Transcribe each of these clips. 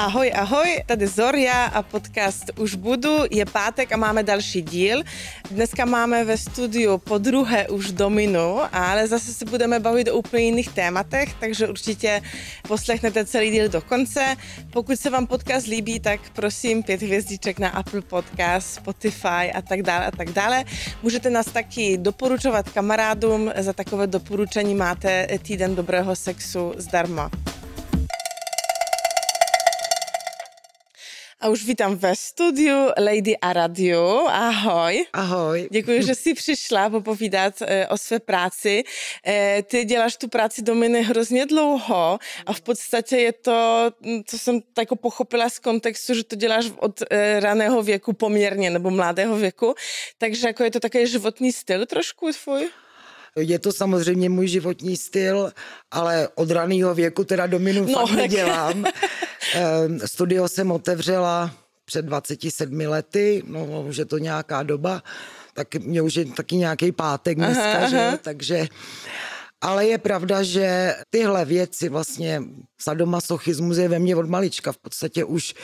Ahoj, ahoj, tady Zorja a podcast Už budu. Je pátek a máme další díl. Dneska máme ve studiu po druhé už Dominu, ale zase se budeme bavit o úplně jiných tématech, takže určitě poslechnete celý díl do konce. Pokud se vám podcast líbí, tak prosím pět hvězdiček na Apple Podcast, Spotify a tak dále a tak dále. Můžete nás taky doporučovat kamarádům, za takové doporučení máte týden dobrého sexu zdarma. A už vítám ve studiu Lady a Radio. Ahoj. Ahoj. Děkuji, že jsi přišla popovídat e, o své práci. E, ty děláš tu práci Dominy hrozně dlouho a v podstatě je to, mm, co jsem tako pochopila z kontextu, že to děláš od e, raného věku poměrně, nebo mladého věku. Takže jako je to takový životní styl trošku tvůj? Je to samozřejmě můj životní styl, ale od raného věku teda dominu no, fakt nedělám. Ehm, studio jsem otevřela před 27 lety, no už je to nějaká doba, tak mě už je taky nějaký pátek dneska, aha, že? Aha. takže... Ale je pravda, že tyhle věci vlastně, sadomasochismus je ve mně od malička, v podstatě už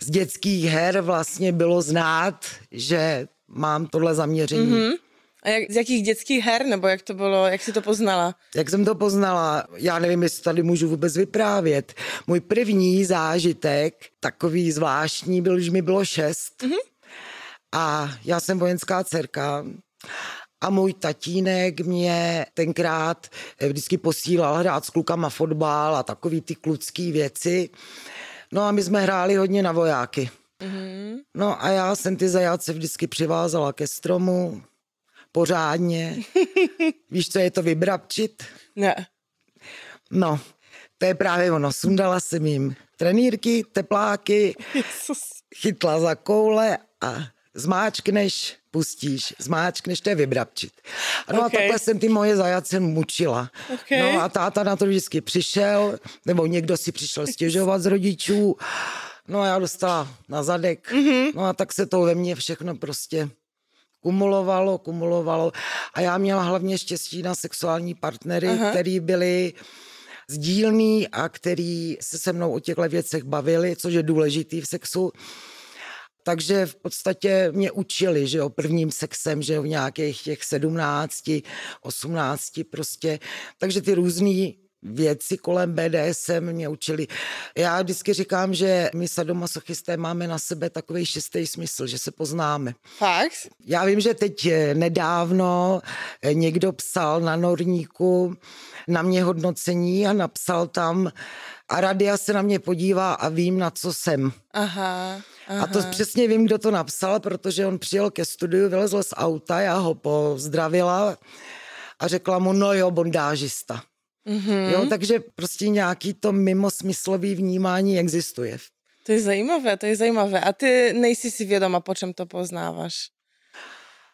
z dětských her vlastně bylo znát, že mám tohle zaměření. Mm-hmm. A jak, z jakých dětských her, nebo jak to bylo, jak jsi to poznala? Jak jsem to poznala, já nevím, jestli tady můžu vůbec vyprávět. Můj první zážitek, takový zvláštní, byl, že mi bylo šest. Mm-hmm. A já jsem vojenská dcerka. A můj tatínek mě tenkrát eh, vždycky posílal hrát s klukama fotbal a takový ty klucký věci. No a my jsme hráli hodně na vojáky. Mm-hmm. No a já jsem ty zajáce vždycky přivázala ke stromu, pořádně. Víš, co je to vybrabčit? Ne. No, to je právě ono. Sundala jsem jim trenýrky, tepláky, Jesus. chytla za koule a zmáčkneš, pustíš, zmáčkneš, to je vybrabčit. No okay. a takhle jsem ty moje zajace mučila. Okay. No a táta na to vždycky přišel, nebo někdo si přišel stěžovat z rodičů. No a já dostala na zadek. Mm-hmm. No a tak se to ve mně všechno prostě kumulovalo, kumulovalo. A já měla hlavně štěstí na sexuální partnery, který byli sdílný a který se se mnou o těchto věcech bavili, což je důležitý v sexu. Takže v podstatě mě učili, že o prvním sexem, že o v nějakých těch 17, 18 prostě. Takže ty různé věci kolem BDSM mě učili. Já vždycky říkám, že my sadomasochisté máme na sebe takový šestý smysl, že se poznáme. Fakt? Já vím, že teď eh, nedávno eh, někdo psal na Norníku na mě hodnocení a napsal tam a Radia se na mě podívá a vím, na co jsem. Aha. Aha. A to přesně vím, kdo to napsal, protože on přijel ke studiu, vylezl z auta, já ho pozdravila a řekla mu, no jo, bondážista. Mm-hmm. Jo, takže prostě nějaký to mimosmyslový vnímání existuje. To je zajímavé, to je zajímavé. A ty nejsi si vědoma, po čem to poznáváš.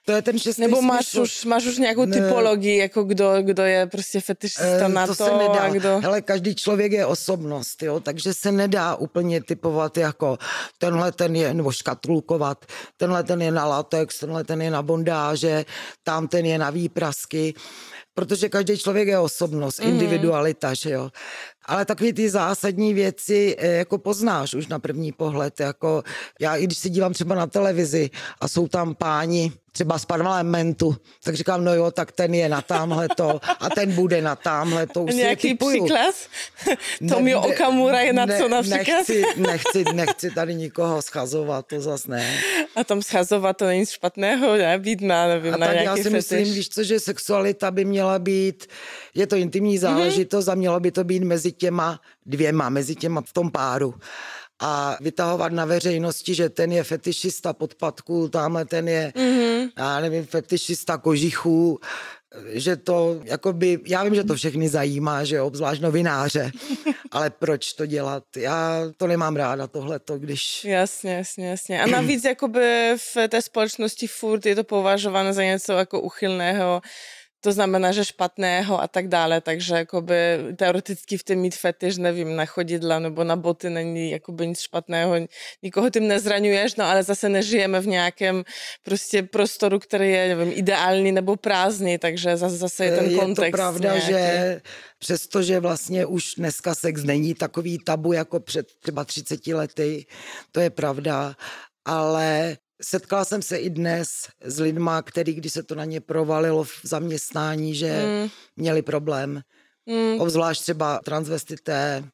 To je ten šestý Nebo smysl. máš už, máš už nějakou ne. typologii, jako kdo, kdo je prostě fetišista e, na to, to se nedá. a kdo... Hele, každý člověk je osobnost, jo, takže se nedá úplně typovat jako tenhle ten je, nebo škatulkovat, tenhle ten je na latex, tenhle ten je na bondáže, tam ten je na výprasky protože každý člověk je osobnost, mm-hmm. individualita, že jo ale takové ty zásadní věci eh, jako poznáš už na první pohled. Jako já, i když se dívám třeba na televizi a jsou tam páni, třeba z parlamentu, tak říkám, no jo, tak ten je na tamhle to a ten bude na tamhle to. Už Nějaký příklad? Tomio Okamura je na ne, co například? Nechci, nechci, nechci tady nikoho schazovat, to zas ne. A tam schazovat to není špatného, ne? Být na, nevím, a na tak já si fetiš. myslím, víš co, že sexualita by měla být, je to intimní mhm. záležitost mm-hmm. a mělo by to být mezi těma dvěma, mezi těma v tom páru. A vytahovat na veřejnosti, že ten je fetišista podpadků, tamhle ten je, mm-hmm. já nevím, fetišista kožichů, že to, jakoby, já vím, že to všechny zajímá, že jo, obzvlášť novináře, ale proč to dělat? Já to nemám ráda, tohle, to, když... Jasně, jasně, jasně. A navíc jakoby v té společnosti furt je to považováno za něco jako uchylného, to znamená, že špatného a tak dále, takže jakoby teoreticky v tom mít fetiš, nevím na chodidla, nebo na boty, není jakoby nic špatného nikoho tím nezraňuješ, no ale zase nežijeme v nějakém prostě prostoru, který je, nevím, ideální nebo prázdný, takže zase, zase je ten kontext. Je to pravda, nějaký. že přestože vlastně už dneska sex není takový tabu jako před třeba 30 lety, to je pravda, ale setkala jsem se i dnes s lidma, který, když se to na ně provalilo v zaměstnání, že mm. měli problém. Mm. Obzvlášť třeba transvestité,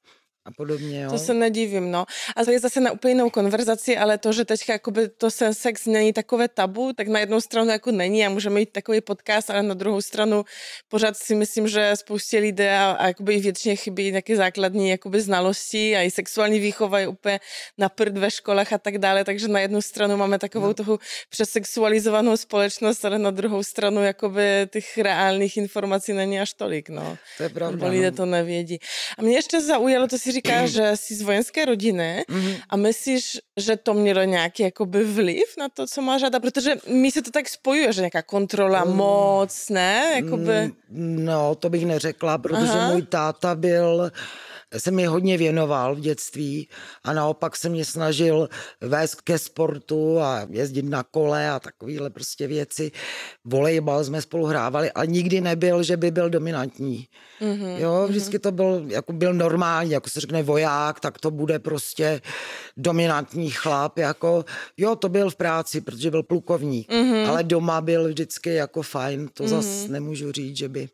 a podobně. Jo. To se nedivím, no. A to je zase na úplně jinou konverzaci, ale to, že teď jakoby to sen sex není takové tabu, tak na jednu stranu jako není a můžeme mít takový podcast, ale na druhou stranu pořád si myslím, že spoustě lidé a, a jakoby většině chybí nějaké základní jakoby znalosti a i sexuální výchova je úplně na prd ve školách a tak dále, takže na jednu stranu máme takovou no. toho přesexualizovanou společnost, ale na druhou stranu jakoby těch reálných informací není až tolik, no. To je pravda. Lidé no. to nevědí. A mě ještě zaujalo, to si říkáš, že jsi z vojenské rodiny mm-hmm. a myslíš, že to mělo nějaký jakoby vliv na to, co máš ráda? Protože mi se to tak spojuje, že nějaká kontrola, mm. moc, ne? Jakoby... Mm, no, to bych neřekla, protože Aha. můj táta byl uh, se mi hodně věnoval v dětství a naopak se mě snažil vést ke sportu a jezdit na kole a takovéhle prostě věci. Volejbal jsme spolu hrávali, ale nikdy nebyl, že by byl dominantní. Mm-hmm. Jo, mhm. vždycky to byl, jako byl normální, jako se řekne voják, tak to bude prostě dominantní chlap, jako jo, to byl v práci, protože byl plukovník, mm-hmm. ale doma byl vždycky jako fajn, to mm-hmm. zas nemůžu říct, že by...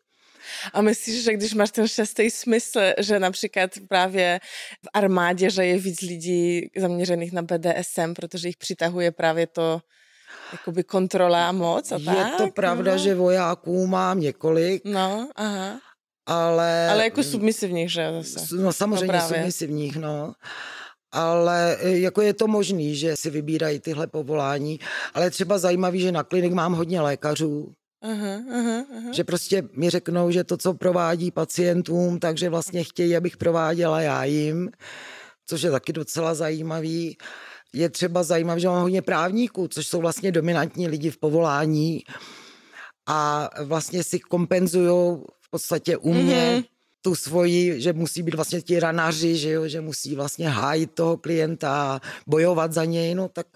A myslíš, že když máš ten šestý smysl, že například právě v armádě že je víc lidí zaměřených na BDSM, protože jich přitahuje právě to jakoby kontrola a moc a Je to pravda, no. že vojáků mám několik. No, aha. Ale... Ale jako submisivních, že zase. No samozřejmě no submisivních, no ale e, jako je to možný, že si vybírají tyhle povolání, ale třeba zajímavý, že na klinik mám hodně lékařů, Uh-huh, uh-huh. Že prostě mi řeknou, že to, co provádí pacientům, takže vlastně chtějí, abych prováděla já jim, což je taky docela zajímavý. Je třeba zajímavé, že mám hodně právníků, což jsou vlastně dominantní lidi v povolání a vlastně si kompenzují v podstatě u mě uh-huh. tu svoji, že musí být vlastně ti ranaři, že, jo, že musí vlastně hájit toho klienta, bojovat za něj, no tak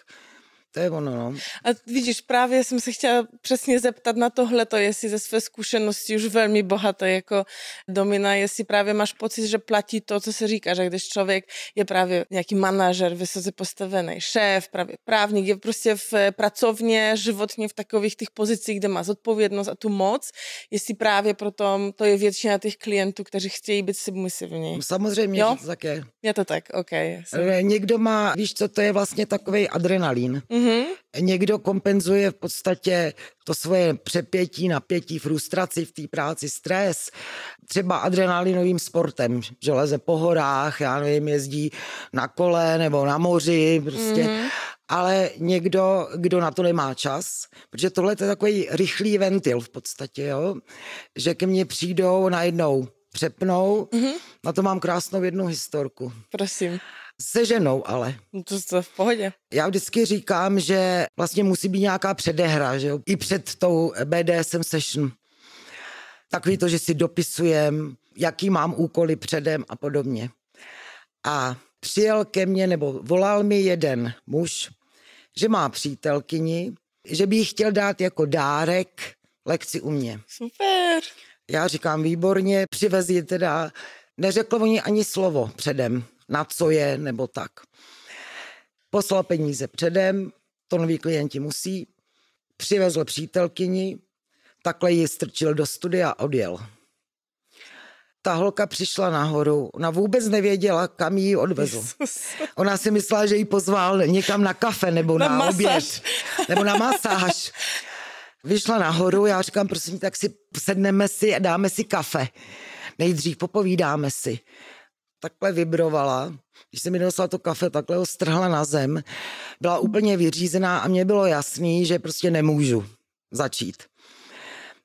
to je ono, no. A vidíš, právě jsem se chtěla přesně zeptat na tohle, to jestli ze své zkušenosti už velmi bohaté jako domina, jestli právě máš pocit, že platí to, co se říká, že když člověk je právě nějaký manažer vysoce postavený, šéf, právě právník, je prostě v pracovně, životně v takových těch pozicích, kde má zodpovědnost a tu moc, jestli právě proto to je většina těch klientů, kteří chtějí být submisivní. Samozřejmě, jo? že to tak je. Je to tak, ok. Jsem... Někdo má, víš co, to je vlastně takový adrenalin? Mm-hmm Mm-hmm. Někdo kompenzuje v podstatě to svoje přepětí, napětí, frustraci v té práci, stres, třeba adrenalinovým sportem, že leze po horách, já nevím, jezdí na kole nebo na moři, prostě. Mm-hmm ale někdo, kdo na to nemá čas, protože tohle je takový rychlý ventil v podstatě, jo? že ke mně přijdou najednou, přepnou. Mm-hmm. Na to mám krásnou jednu historku. Prosím. Se ženou ale. No to, je v pohodě. Já vždycky říkám, že vlastně musí být nějaká předehra, že jo? I před tou BDSM session. Takový to, že si dopisujem, jaký mám úkoly předem a podobně. A přijel ke mně, nebo volal mi jeden muž, že má přítelkyni, že by jí chtěl dát jako dárek lekci u mě. Super. Já říkám výborně, přivez ji teda. Neřekl oni ani slovo předem na co je nebo tak. Poslal peníze předem, to noví klienti musí, přivezl přítelkyni, takhle ji strčil do studia a odjel. Ta holka přišla nahoru, ona vůbec nevěděla, kam ji odvezl. Ona si myslela, že ji pozval někam na kafe nebo na, na oběd, nebo na masáž. Vyšla nahoru, já říkám, prosím, tak si sedneme si a dáme si kafe. Nejdřív popovídáme si takhle vibrovala, když jsem mi dostala to kafe, takhle ho strhla na zem, byla úplně vyřízená a mě bylo jasný, že prostě nemůžu začít.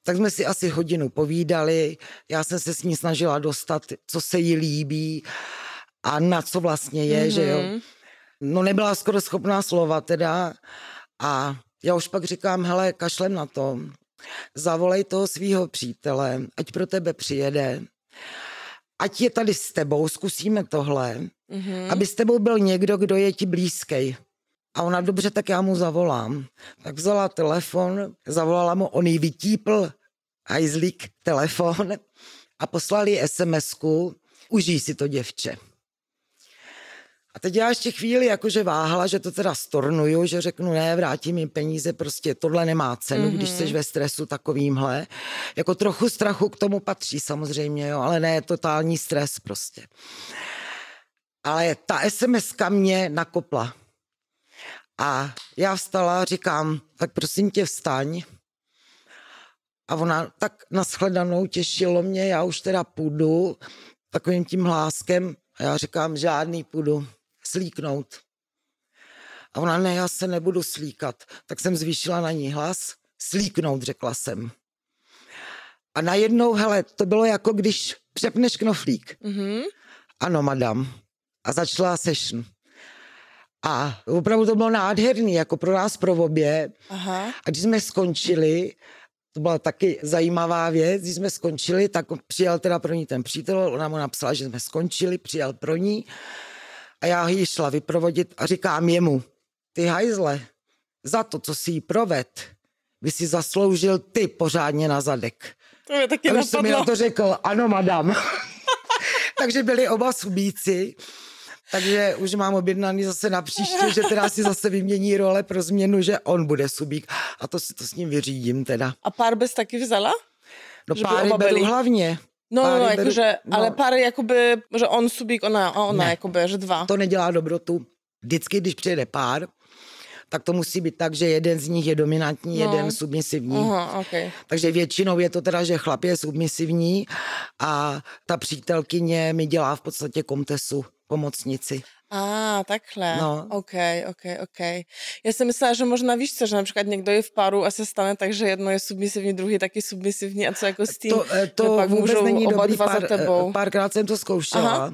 Tak jsme si asi hodinu povídali, já jsem se s ní snažila dostat, co se jí líbí a na co vlastně je, mm-hmm. že jo. Mhm. No nebyla skoro schopná slova teda a já už pak říkám, hele, kašlem na to, zavolej toho svého přítele, ať pro tebe přijede ať je tady s tebou, zkusíme tohle, mm-hmm. aby s tebou byl někdo, kdo je ti blízký. A ona, dobře, tak já mu zavolám. Tak vzala telefon, zavolala mu, on jí vytípl hajzlík telefon a poslali SMS-ku, užij si to děvče. A teď já ještě chvíli jakože váhala, že to teda stornuju, že řeknu ne, vrátím jim peníze, prostě tohle nemá cenu, mm-hmm. když jsi mhm. ve stresu takovýmhle. Jako trochu strachu k tomu patří samozřejmě, jo, ale ne totální stres prostě. Ale ta sms mě nakopla. A já vstala, říkám, tak prosím tě vstaň. A ona tak nashledanou těšilo mě, já už teda půjdu takovým tím hláskem. A já říkám, žádný půjdu slíknout. A ona, ne, já se nebudu slíkat. Tak jsem zvýšila na ní hlas. Slíknout, řekla jsem. A najednou, hele, to bylo jako když přepneš knoflík. Mm-hmm. Ano, madam. A začala session. A opravdu to bylo nádherný, jako pro nás, pro obě. Aha. A když jsme skončili, to byla taky zajímavá věc, když jsme skončili, tak přijel teda pro ní ten přítel, ona mu napsala, že jsme skončili, přijel pro ní. A já ji šla vyprovodit a říkám jemu, ty hajzle, za to, co si jí proved, by si zasloužil ty pořádně na zadek. To je taky a už jsem mi na to řekl, ano, madam. Takže byli oba subíci. Takže už mám objednaný zase na příště, že teda si zase vymění role pro změnu, že on bude subík. A to si to s ním vyřídím teda. A pár bys taky vzala? No že páry beru hlavně. No, no, no, jako beru, jakože, no. ale pár jakoby, že on subík, ona, ona, ne. jakoby, že dva. To nedělá dobrotu. Vždycky, když přijede pár, tak to musí být tak, že jeden z nich je dominantní, no. jeden submisivní. Aha, okay. Takže většinou je to teda, že chlap je submisivní a ta přítelkyně mi dělá v podstatě komtesu, pomocnici. A, takhle. No. Ok, ok, ok. Já jsem myslela, že možná víš, co, že například někdo je v paru, a se stane tak, že jedno je submisivní, druhý taky submisivní. a co jako s tím, to, eh, to pak vůbec můžou není oba dobrý, dva pár, za eh, tebou. Párkrát jsem to zkoušela, Aha.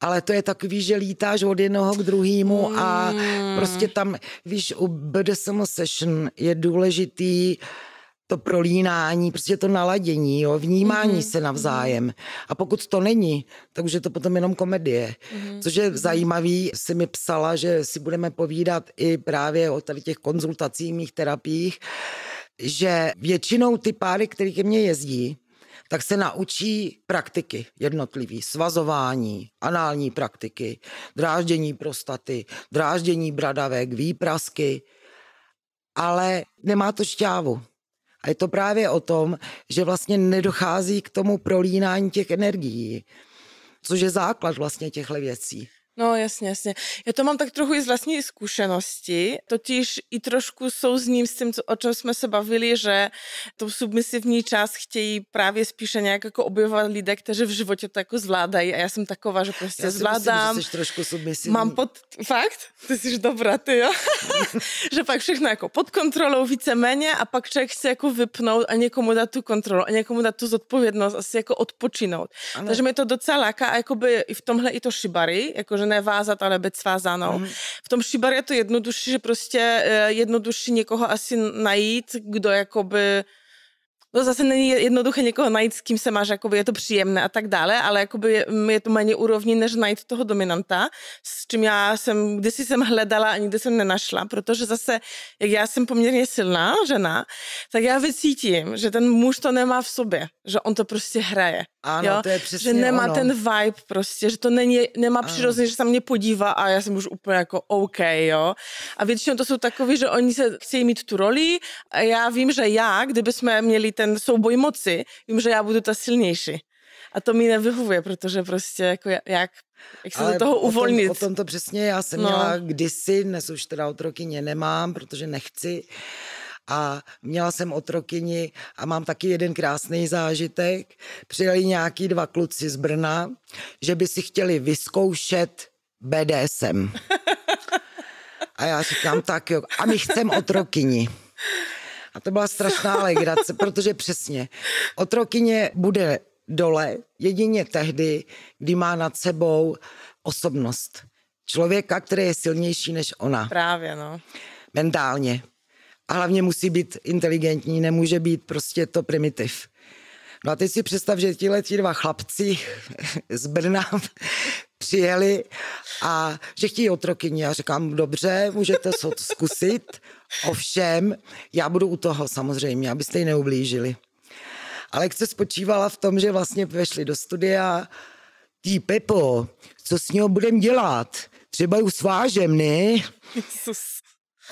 ale to je takový, že lítáš od jednoho k druhému mm. a hmm. prostě tam, víš, u BDSM session je důležitý uh, to prolínání, prostě to naladění, jo, vnímání mm-hmm. se navzájem. Mhm. A pokud to není, tak už je to potom jenom komedie. Mm-hmm. Což je mhm. zajímavý, si mi psala, že si budeme povídat i právě o tady těch konzultacích, mých terapiích, že většinou ty páry, které ke mně jezdí, tak se naučí praktiky jednotlivý, svazování, anální praktiky, dráždění prostaty, dráždění bradavek, výprasky, ale nemá to šťávu. A je to právě o tom, že vlastně nedochází k tomu prolínání těch energií, což je základ vlastně těchto věcí. No jasně, jasně. Já to mám tak trochu i z vlastní zkušenosti, totiž i trošku souzním s tím, co, o čem jsme se bavili, že tu submisivní část chtějí právě spíše nějak jako objevovat lidé, kteří v životě to jako zvládají a já jsem taková, že prostě já si zvládám. Myslím, že jsi trošku submisivní. Mám pod... Fakt? Ty jsi dobrá, ty jo? že pak všechno jako pod kontrolou víceméně a pak člověk chce jako vypnout a někomu dát tu kontrolu a někomu dát tu zodpovědnost a jako odpočinout. Ano. Takže mě to docela láká a jakoby i v tomhle i to šibary, že nevázat a nebyt svázanou. Mm. V tom Šibar je to jednodušší, že prostě eh, jednodušší někoho asi najít, kdo jakoby no zase není jednoduché někoho najít, s kým se máš, jakoby je to příjemné a tak dále, ale jakoby mm, je to méně úrovní, než najít toho dominanta, s čím já jsem, kdysi jsem hledala a nikdy jsem nenašla, protože zase, jak já jsem poměrně silná žena, tak já vycítím, že ten muž to nemá v sobě, že on to prostě hraje. Ano, jo? to je přesně Že nemá ono. ten vibe prostě, že to není, nemá přirozeně, že se mě podívá a já jsem už úplně jako OK, jo. A většinou to jsou takový, že oni se chtějí mít tu roli a já vím, že já, kdyby jsme měli ten souboj moci, vím, že já budu ta silnější. A to mi nevyhovuje, protože prostě jako jak, jak se Ale do toho uvolnit. O tom, o tom to přesně já jsem no. měla kdysi, dnes už teda otrokyně nemám, protože nechci. A měla jsem otrokyni a mám taky jeden krásný zážitek. Přijeli nějaký dva kluci z Brna, že by si chtěli vyzkoušet BDSM. A já říkám tak jo, a my chceme otrokyni. A to byla strašná legrace, protože přesně otrokyně bude dole jedině tehdy, kdy má nad sebou osobnost člověka, který je silnější než ona. Právě, no. Mentálně. A hlavně musí být inteligentní, nemůže být prostě to primitiv. No a teď si představ, že tihle ti dva chlapci z Brna přijeli a že chtějí otrokyni. Já říkám, dobře, můžete to zkusit, ovšem, já budu u toho samozřejmě, abyste ji neublížili. Ale se spočívala v tom, že vlastně vešli do studia, tý Pepo, co s ním budem dělat? Třeba ju svážem, ne?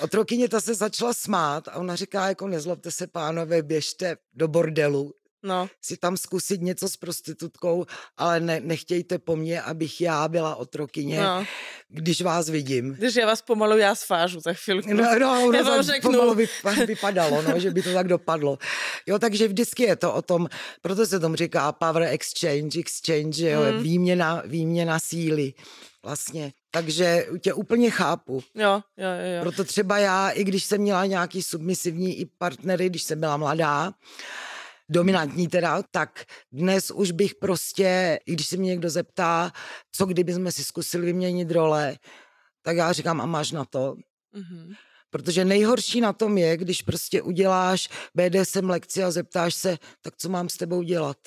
Otrokyně ta se začala smát a ona říká, jako nezlobte se pánové, běžte do bordelu, no. si tam zkusit něco s prostitutkou, ale ne, nechtějte po mně, abych já byla otrokyně, no. když vás vidím. Když já vás pomalu já svážu za chvilku. No, no, no já vám řeknu. pomalu by, vypadalo, no, že by to tak dopadlo. Jo, takže vždycky je to o tom, proto se tomu říká power exchange, exchange, jo, mm. výměna, výměna síly vlastně. Takže tě úplně chápu. Jo, jo, jo. Proto třeba já, i když jsem měla nějaký submisivní i partnery, když jsem byla mladá, dominantní teda, tak dnes už bych prostě, i když se mě někdo zeptá, co kdyby jsme si zkusili vyměnit role, tak já říkám, a máš na to. Mm-hmm. Protože nejhorší na tom je, když prostě uděláš BDSM lekci a zeptáš se, tak co mám s tebou dělat.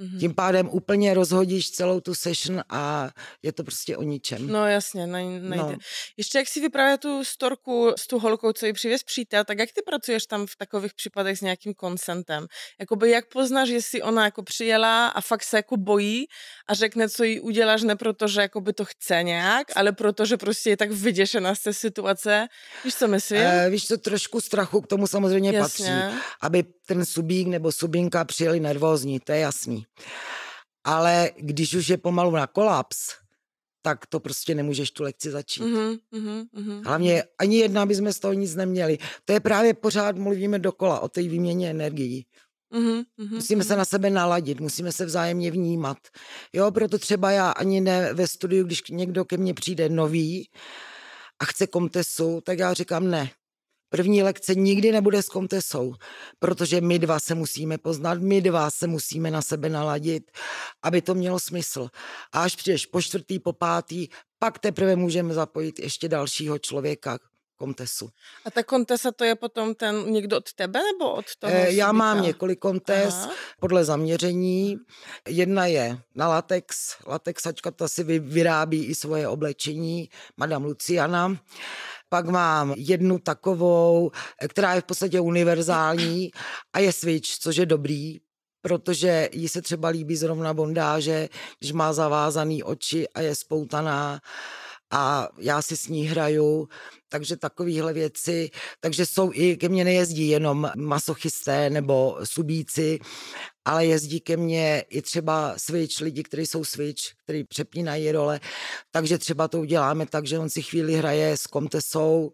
Mm-hmm. Tím pádem úplně rozhodíš celou tu session a je to prostě o ničem. No jasně, nej, no. nejde. No. Ještě jak si vypravil tu storku s tu holkou, co ji přivěz přítel, tak jak ty pracuješ tam v takových případech s nějakým konsentem? Jakoby jak poznáš, jestli ona jako přijela a fakt se jako bojí a řekne, co jí uděláš ne proto, že jakoby to chce nějak, ale proto, že prostě je tak vyděšená z té situace. Víš, co myslím? E, víš, to trošku strachu k tomu samozřejmě Jasně. patří, aby ten subík nebo subinka přijeli nervózní, to je jasný. Ale když už je pomalu na kolaps, tak to prostě nemůžeš tu lekci začít. Mm-hmm, mm-hmm. Hlavně mhm. ani jedna aby jsme z toho nic neměli. To je právě pořád mluvíme dokola o té výměně energií. Mm-hmm, mm-hmm, musíme se mm-hmm. na sebe naladit, musíme se vzájemně vnímat. Jo, proto třeba já ani ne ve studiu, když někdo ke mně přijde nový a chce komtesu, tak já říkám ne. První lekce nikdy nebude s komtesou, protože my dva se musíme poznat, my dva se musíme na sebe naladit, aby to mělo smysl. A až přijdeš po čtvrtý, po pátý, pak teprve můžeme zapojit ještě dalšího člověka, kontesu. A ta kontesa to je potom ten někdo od tebe nebo od toho? E, já mám říká? několik kontes Aha. podle zaměření. Jedna je na latex. Latexačka ta si vyrábí i svoje oblečení, Madame Luciana. Pak mám jednu takovou, eh, která je v podstatě univerzální a je switch, což je dobrý, protože jí se třeba líbí zrovna bondáže, když má zavázaný oči a je spoutaná a já si s ní hraju, takže takovéhle věci. Takže jsou i ke mně nejezdí jenom masochisté nebo subíci, ale jezdí ke mně i třeba switch, lidi, kteří jsou switch, kteří přepínají role. Takže třeba to uděláme tak, že on si chvíli hraje s komtesou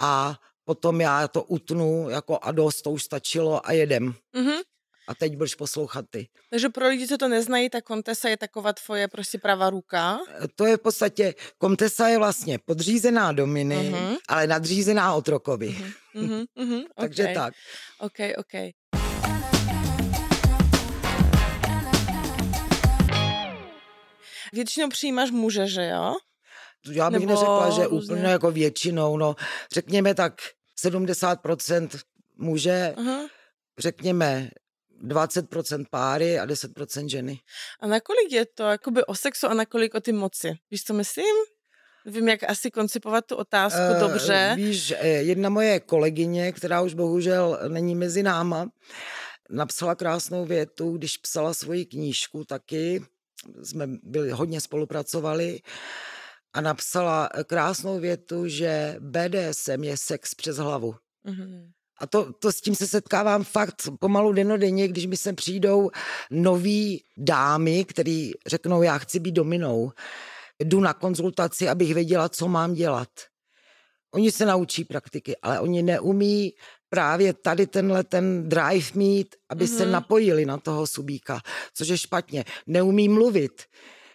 a potom já to utnu jako a dost, to už stačilo a jedem. Mm-hmm a teď budeš poslouchat ty. Takže pro lidi, co to neznají, tak Contessa je taková tvoje prostě pravá ruka. Eh, to je v podstatě, Contessa je vlastně podřízená Dominy, uh-huh. ale nadřízená otrokovi. Uh-huh. Uh-huh. Uh-huh. Takže okay. tak. Ok, ok. Většinou přijímáš muže, že jo? Já bych Nebo neřekla, že různě. úplně jako většinou, no řekněme tak 70% muže, uh-huh. řekněme 20% páry a 10% ženy. A nakolik je to jakoby o sexu a nakolik o ty moci? Víš, co myslím? Vím, jak asi koncipovat tu otázku uh, dobře. Víš, eh, jedna moje kolegyně, která už bohužel není mezi náma, napsala krásnou větu, když psala svoji knížku taky, jsme byli, hodně spolupracovali, a napsala eh, krásnou větu, že BDSM je sex přes hlavu. Mm-hmm. A to, to s tím se setkávám fakt pomalu denodenně, když mi se přijdou noví dámy, který řeknou, já chci být dominou. Jdu na konzultaci, abych věděla, co mám dělat. Oni se naučí praktiky, ale oni neumí právě tady tenhle ten drive mít, aby mm-hmm. se mhm. napojili na toho subíka, což je špatně. Neumí mluvit.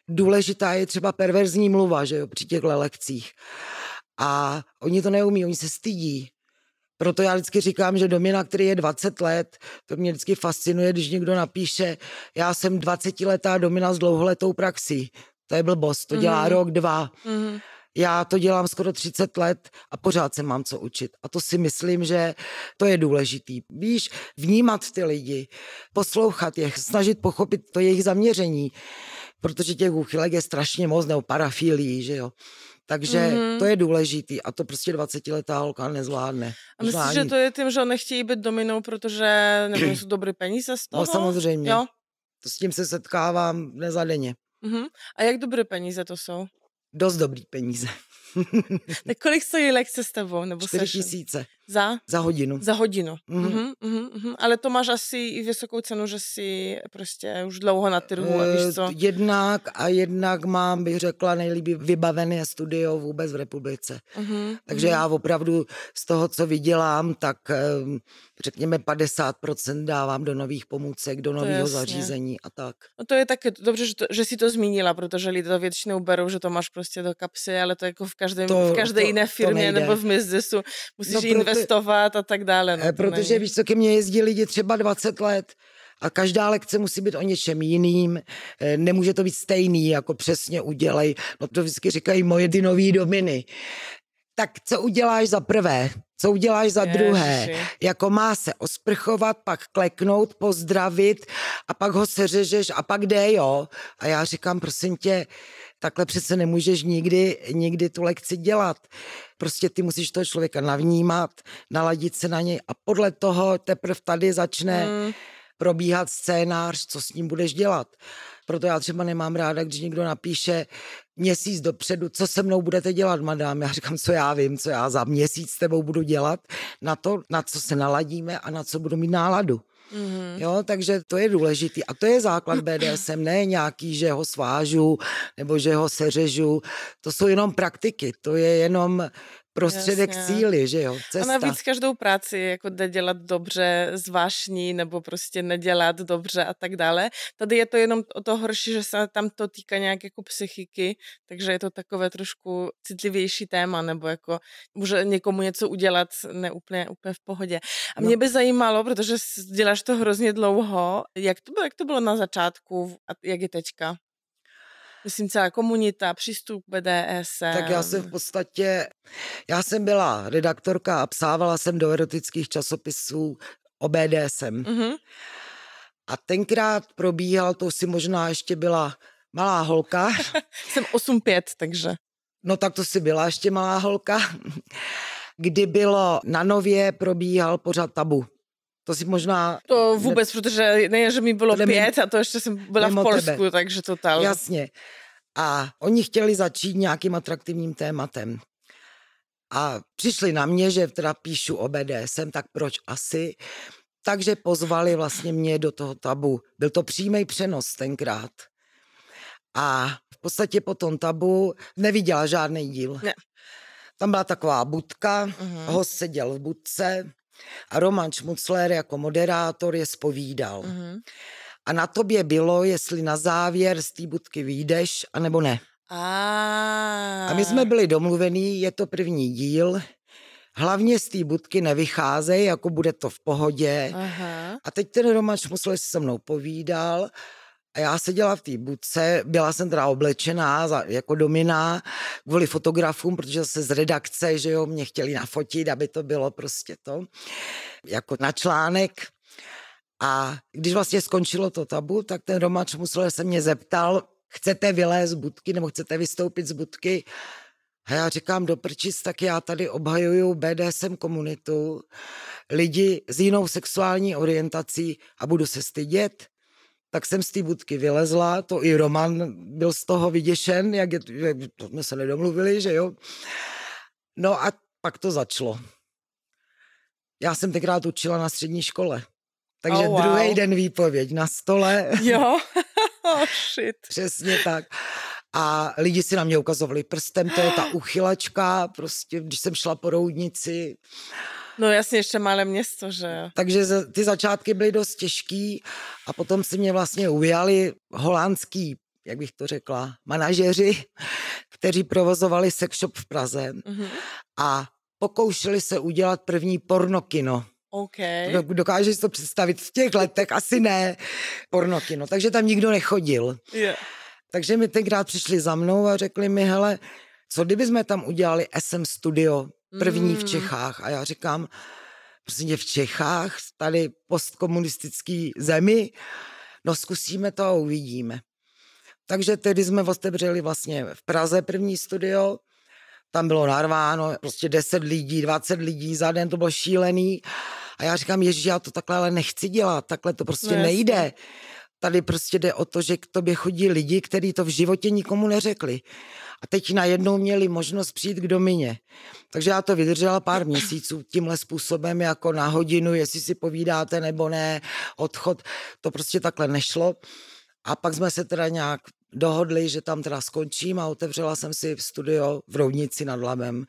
Důležitá je třeba perverzní mluva, že jo, při těchto lekcích. A oni to neumí, oni se stydí. Proto já vždycky říkám, že Domina, který je 20 let, to mě vždycky fascinuje, když někdo napíše, já jsem 20-letá Domina s dlouholetou praxí. To je blbost, to dělá mm-hmm. rok, dva. Mm-hmm. Já to dělám skoro 30 let a pořád se mám co učit. A to si myslím, že to je důležitý. Víš, vnímat ty lidi, poslouchat je, snažit pochopit to jejich zaměření protože těch úchylek je strašně moc, nebo parafilí, že jo. Takže mm-hmm. to je důležitý a to prostě 20-letá holka nezvládne. A myslíš, Zvládne. že to je tím, že chtějí být dominou, protože nevím, jsou dobré peníze z no, toho? No samozřejmě. Jo. To s tím se setkávám nezadeně. Mm-hmm. A jak dobré peníze to jsou? Dost dobrý peníze. tak kolik stojí lekce s tebou? Nebo 4 tisíce. Za? Za hodinu. Za hodinu. Mm-hmm. Mm-hmm, mm-hmm. Ale to máš asi i vysokou cenu, že jsi prostě už dlouho na trhu, e, víš eh, co? Jednak a jednak mám, bych řekla, nejlíbí vybavené studio vůbec v republice. Mm-hmm. Takže mm-hmm. já opravdu z toho, co vydělám, tak ehm, řekněme 50% dávám do nových pomůcek, do nového zařízení a tak. No to je tak dobře, že, to, že si to zmínila, protože lidé to většinou berou, že to máš prostě do kapsy, ale to jako v, každém, to, v každé to, jiné firmě nebo v biznesu musíš no, investovat cestovat a tak dále. No, eh, protože víš co, ke mně jezdí lidi třeba 20 let a každá lekce musí být o něčem jiným, eh, nemůže to být stejný, jako přesně udělej, no to vždycky říkají moje ty nový dominy. Tak co uděláš za prvé? Co uděláš za Ježi. druhé? Jako má se osprchovat, pak kleknout, pozdravit a pak ho seřežeš a pak jde, jo. A já říkám, prosím tě, takhle přece nemůžeš nikdy, nikdy tu lekci dělat. Prostě ty musíš toho člověka navnímat, naladit se na něj a podle toho teprve tady začne mm. probíhat scénář, co s ním budeš dělat. Proto já třeba nemám ráda, když někdo napíše měsíc dopředu, co se mnou budete dělat, madám. Já říkám, co já vím, co já za měsíc s tebou budu dělat, na to, na co se naladíme a na co budu mít náladu. Mm-hmm. Jo, takže to je důležitý. A to je základ BDSM, ne nějaký, že ho svážu nebo že ho seřežu. To jsou jenom praktiky, to je jenom prostředek Jasně. síly, že jo, cesta. A navíc každou práci jako jde dělat dobře z vášní nebo prostě nedělat dobře a tak dále. Tady je to jenom o to horší, že se tam to týká nějak jako psychiky, takže je to takové trošku citlivější téma, nebo jako může někomu něco udělat neúplně úplně v pohodě. A mě no. by zajímalo, protože děláš to hrozně dlouho, jak to bylo, jak to bylo na začátku a jak je teďka? myslím celá komunita, přístup BDS. Tak já jsem v podstatě, já jsem byla redaktorka a psávala jsem do erotických časopisů o BDSM. Mm-hmm. A tenkrát probíhal, to si možná ještě byla malá holka. jsem 8-5, takže. No tak to si byla ještě malá holka. Kdy bylo na nově probíhal pořád tabu. To si možná... To vůbec, ne, protože ne, že mi bylo mimo, pět a to ještě jsem byla v Polsku, tebe. takže to tam... Jasně. A oni chtěli začít nějakým atraktivním tématem. A přišli na mě, že teda píšu o BDSM, tak proč asi? Takže pozvali vlastně mě do toho tabu. Byl to přímý přenos tenkrát. A v podstatě po tom tabu neviděla žádný díl. Ne. Tam byla taková budka, uh-huh. host seděl v budce, a Roman Šmucler jako moderátor je spovídal. Mm-hmm. A na tobě bylo, jestli na závěr z té budky vyjdeš, anebo ne. A... a my jsme byli domluvení, je to první díl, hlavně z té budky nevycházej, jako bude to v pohodě. Aha. A teď ten Roman Šmusler se mnou povídal a já seděla v té budce, byla jsem teda oblečená za, jako domina kvůli fotografům, protože se z redakce, že jo, mě chtěli nafotit, aby to bylo prostě to, jako na článek. A když vlastně skončilo to tabu, tak ten domač musel se mě zeptal, chcete vylézt z budky nebo chcete vystoupit z budky? A já říkám, do prčic, tak já tady obhajuju BDSM komunitu, lidi s jinou sexuální orientací a budu se stydět tak jsem z té budky vylezla, to i Roman byl z toho vyděšen, jak, je, jak to jsme se nedomluvili, že jo. No a pak to začalo. Já jsem tenkrát učila na střední škole, takže oh, wow. druhý den výpověď na stole. Jo, oh, shit. Přesně tak a lidi si na mě ukazovali prstem, to je ta uchylačka, prostě když jsem šla po roudnici No jasně, ještě malé město, že Takže ty začátky byly dost těžký a potom si mě vlastně ujali holandský, jak bych to řekla, manažeři, kteří provozovali sex shop v Praze mm-hmm. a pokoušeli se udělat první pornokino. Okay. Dokážeš si to představit? V těch letech asi ne pornokino, takže tam nikdo nechodil. Yeah. Takže mi tenkrát přišli za mnou a řekli mi, hele, co kdyby jsme tam udělali SM Studio, První v mm. Čechách. A já říkám, prostě v Čechách, tady postkomunistický zemi, no zkusíme to a uvidíme. Takže tedy jsme otevřeli vlastně v Praze první studio, tam bylo narváno prostě 10 lidí, 20 lidí za den, to bylo šílený. A já říkám, Ježíš, já to takhle ale nechci dělat, takhle to prostě no, nejde. Tady prostě jde o to, že k tobě chodí lidi, kteří to v životě nikomu neřekli. A teď najednou měli možnost přijít k domině. Takže já to vydržela pár měsíců tímhle způsobem, jako na hodinu, jestli si povídáte nebo ne, odchod. To prostě takhle nešlo. A pak jsme se teda nějak dohodli, že tam teda skončím a otevřela jsem si studio v Roudnici nad Labem.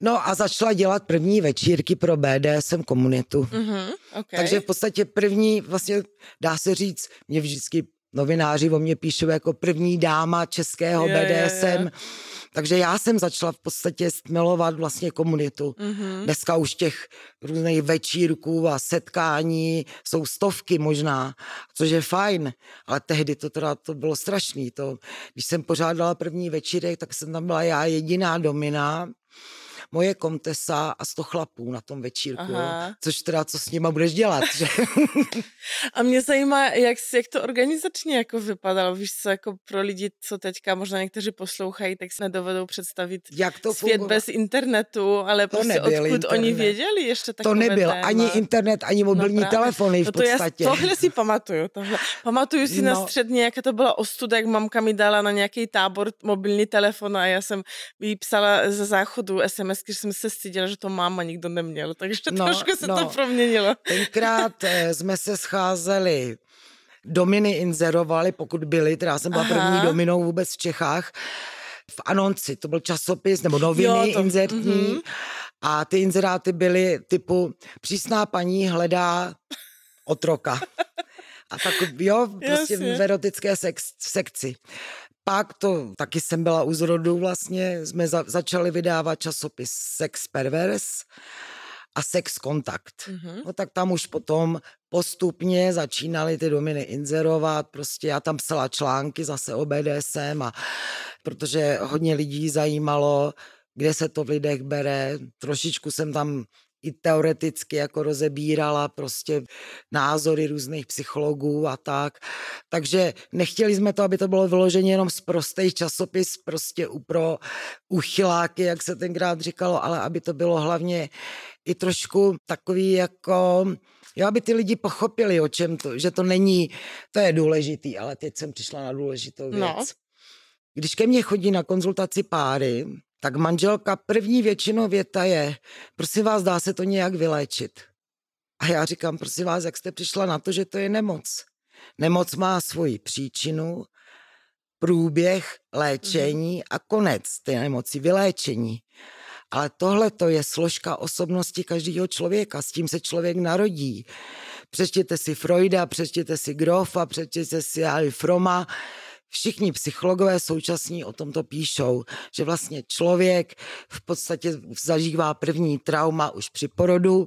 No a začala dělat první večírky pro BDSM komunitu. Mm-hmm, okay. Takže v podstatě první, vlastně dá se říct, mě vždycky novináři o mě píšou jako první dáma českého je, BDSM. Je, je. Takže já jsem začala v podstatě stmelovat vlastně komunitu. Mm-hmm. Dneska už těch různých večírků a setkání jsou stovky možná, což je fajn, ale tehdy to teda to bylo strašný. To, když jsem pořádala první večírek, tak jsem tam byla já jediná domina moje komtesa a sto chlapů na tom večírku, Aha. což teda co s nima budeš dělat, že? a mě zajímá, jak, jak to organizačně jako vypadalo, víš co, jako pro lidi, co teďka možná někteří poslouchají, tak si nedovedou představit jak to svět fungovalo? bez internetu, ale to prostě odkud internet. oni věděli ještě takové To nebyl téma. ani internet, ani no mobilní no telefony v no podstatě. to podstatě. Já tohle si pamatuju, tohle. Pamatuju si no. na střední, jaká to byla ostuda, jak mamka mi dala na nějaký tábor mobilní telefon a já jsem jí psala ze záchodu SMS hezky, že jsem se stydila, že to máma nikdo neměl, takže no, trošku se no. to proměnilo. Tenkrát eh, jsme se scházeli dominy inzerovali, pokud byly, teda já jsem byla Aha. první dominou vůbec v Čechách, v Anonci, to byl časopis nebo noviny jo, to, inzertní mm-hmm. a ty inzeráty byly typu přísná paní hledá otroka. A tak jo, prostě Jasně. v erotické sek- sekci pak to taky jsem byla u zrodu vlastně, jsme za, začali vydávat časopis Sex Pervers a Sex Kontakt. Mm-hmm. No tak tam už potom postupně začínaly ty dominy inzerovat, prostě já tam psala články zase o BDSM a protože hodně lidí zajímalo, kde se to v lidech bere, trošičku jsem tam i teoreticky jako rozebírala prostě názory různých psychologů a tak. Takže nechtěli jsme to, aby to bylo vyloženě jenom z prostej časopis, prostě pro uchyláky, jak se tenkrát říkalo, ale aby to bylo hlavně i trošku takový jako Jo, aby ty lidi pochopili, o čem to, že to není, to je důležitý, ale teď jsem přišla na důležitou no. věc. No. Když ke mně chodí na konzultaci páry, tak manželka první většinou věta je, prosím vás, dá se to nějak vyléčit. A já říkám, prosím vás, jak jste přišla na to, že to je nemoc. Nemoc má svoji příčinu, průběh, léčení mhm. a konec té nemoci, vyléčení. Ale tohle to je složka osobnosti každého člověka, s tím se člověk narodí. Přečtěte si Freuda, přečtěte si Grofa, přečtěte si Harry Froma, všichni psychologové současní o tomto píšou, že vlastně člověk v podstatě zažívá první trauma už při porodu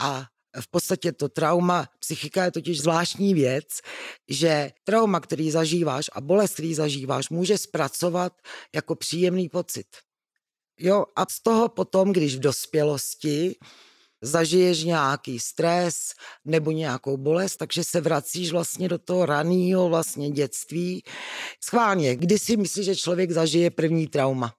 a v podstatě to trauma, psychika je totiž zvláštní věc, že trauma, který zažíváš a bolest, který zažíváš, může zpracovat jako příjemný pocit. Jo, a z toho potom, když v dospělosti zažiješ nějaký stres nebo nějakou bolest, takže se vracíš vlastně do toho raného vlastně dětství. Schválně, kdy si myslíš, že člověk zažije první trauma?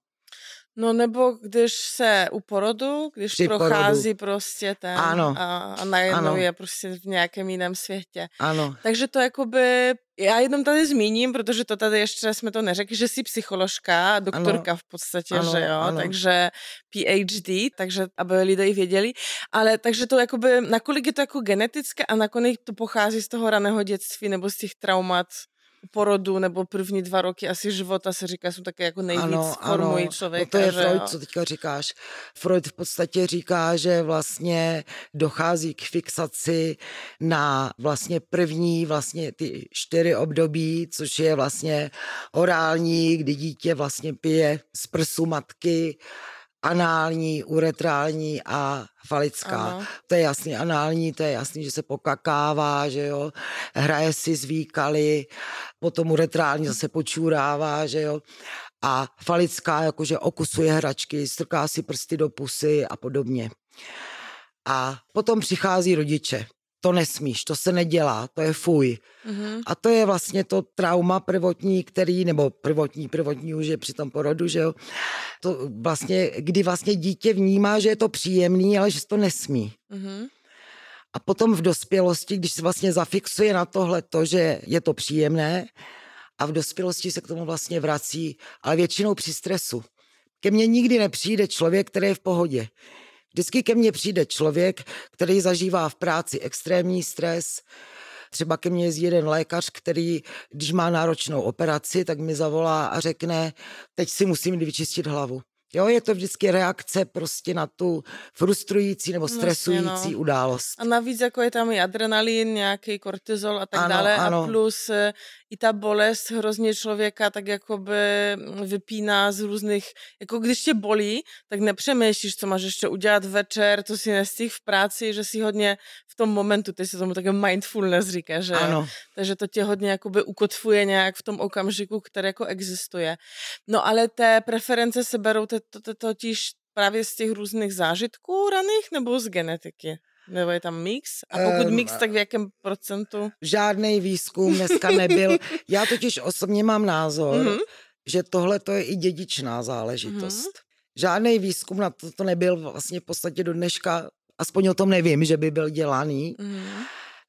No nebo když se u porodu, když Při prochází porodu. prostě ten ano. A, a najednou ano. je prostě v nějakém jiném světě. Ano. Takže to jakoby, já jenom tady zmíním, protože to tady ještě jsme to neřekli, že jsi psycholožka, doktorka ano. v podstatě, ano. že jo, ano. takže PhD, takže aby lidé věděli, ale takže to jakoby, nakolik je to jako genetické a nakolik to pochází z toho raného dětství nebo z těch traumat? porodu nebo první dva roky asi života se říká, jsou také jako nejvíc ano, formují ano. člověka. No to je Freud, co teďka říkáš. Freud v podstatě říká, že vlastně dochází k fixaci na vlastně první vlastně ty čtyři období, což je vlastně orální, kdy dítě vlastně pije z prsu matky, anální, uretrální a falická. Ano. To je jasný, anální, to je jasný, že se pokakává, že jo, hraje si zvíkali, potom uretrální zase počůrává, že jo a falická jakože okusuje hračky, strká si prsty do pusy a podobně. A potom přichází rodiče to nesmíš, to se nedělá, to je fuj. Mm-hmm. A to je vlastně to trauma prvotní, který, nebo prvotní, prvotní už je při tom porodu, že jo, to vlastně, kdy vlastně dítě vnímá, že je to příjemný, ale že to nesmí. Mm-hmm. A potom v dospělosti, když se vlastně zafixuje na tohle to, že je to příjemné, a v dospělosti se k tomu vlastně vrací, ale většinou při stresu. Ke mně nikdy nepřijde člověk, který je v pohodě. Vždycky ke mně přijde člověk, který zažívá v práci extrémní stres, Třeba ke mně jezdí jeden lékař, který, když má náročnou operaci, tak mi zavolá a řekne, teď si musím vyčistit hlavu. Jo, je to vždycky reakce prostě na tu frustrující nebo no stresující vlastně, no. událost. A navíc jako je tam i adrenalin, nějaký kortizol a tak ano, dále ano. a plus eh, i ta bolest hrozně člověka, tak jakoby vypíná z různých. jako když tě boli, tak nepřemýšlíš, co máš ještě udělat večer, co si nestih v práci, že si hodně v tom momentu, ty se tomu také mindfulness říká, že ano. takže to tě hodně jakoby ukotvuje nějak v tom okamžiku, který jako existuje. No ale té preference se berou totiž právě z těch různých zážitků raných nebo z genetiky? Nebo je tam mix? A eh, pokud mix, tak v jakém procentu? Žádný výzkum dneska nebyl. Já totiž osobně mám názor, mm-hmm. že tohle to je i dědičná záležitost. Mm-hmm. Žádný výzkum na to, to nebyl vlastně v podstatě do dneška, aspoň o tom nevím, že by byl dělaný. Mm-hmm.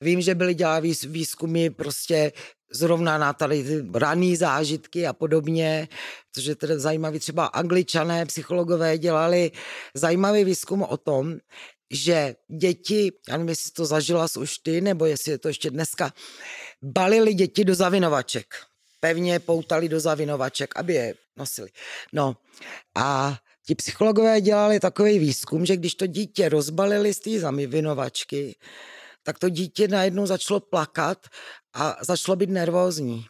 Vím, že byly dělány výzkumy prostě zrovna na tady rané zážitky a podobně, což je tedy zajímavý. Třeba angličané, psychologové dělali zajímavý výzkum o tom, že děti, já nevím, jestli to zažila už ty, nebo jestli je to ještě dneska, balili děti do zavinovaček. Pevně poutali do zavinovaček, aby je nosili. No a ti psychologové dělali takový výzkum, že když to dítě rozbalili z té zavinovačky, tak to dítě najednou začalo plakat a začalo být nervózní.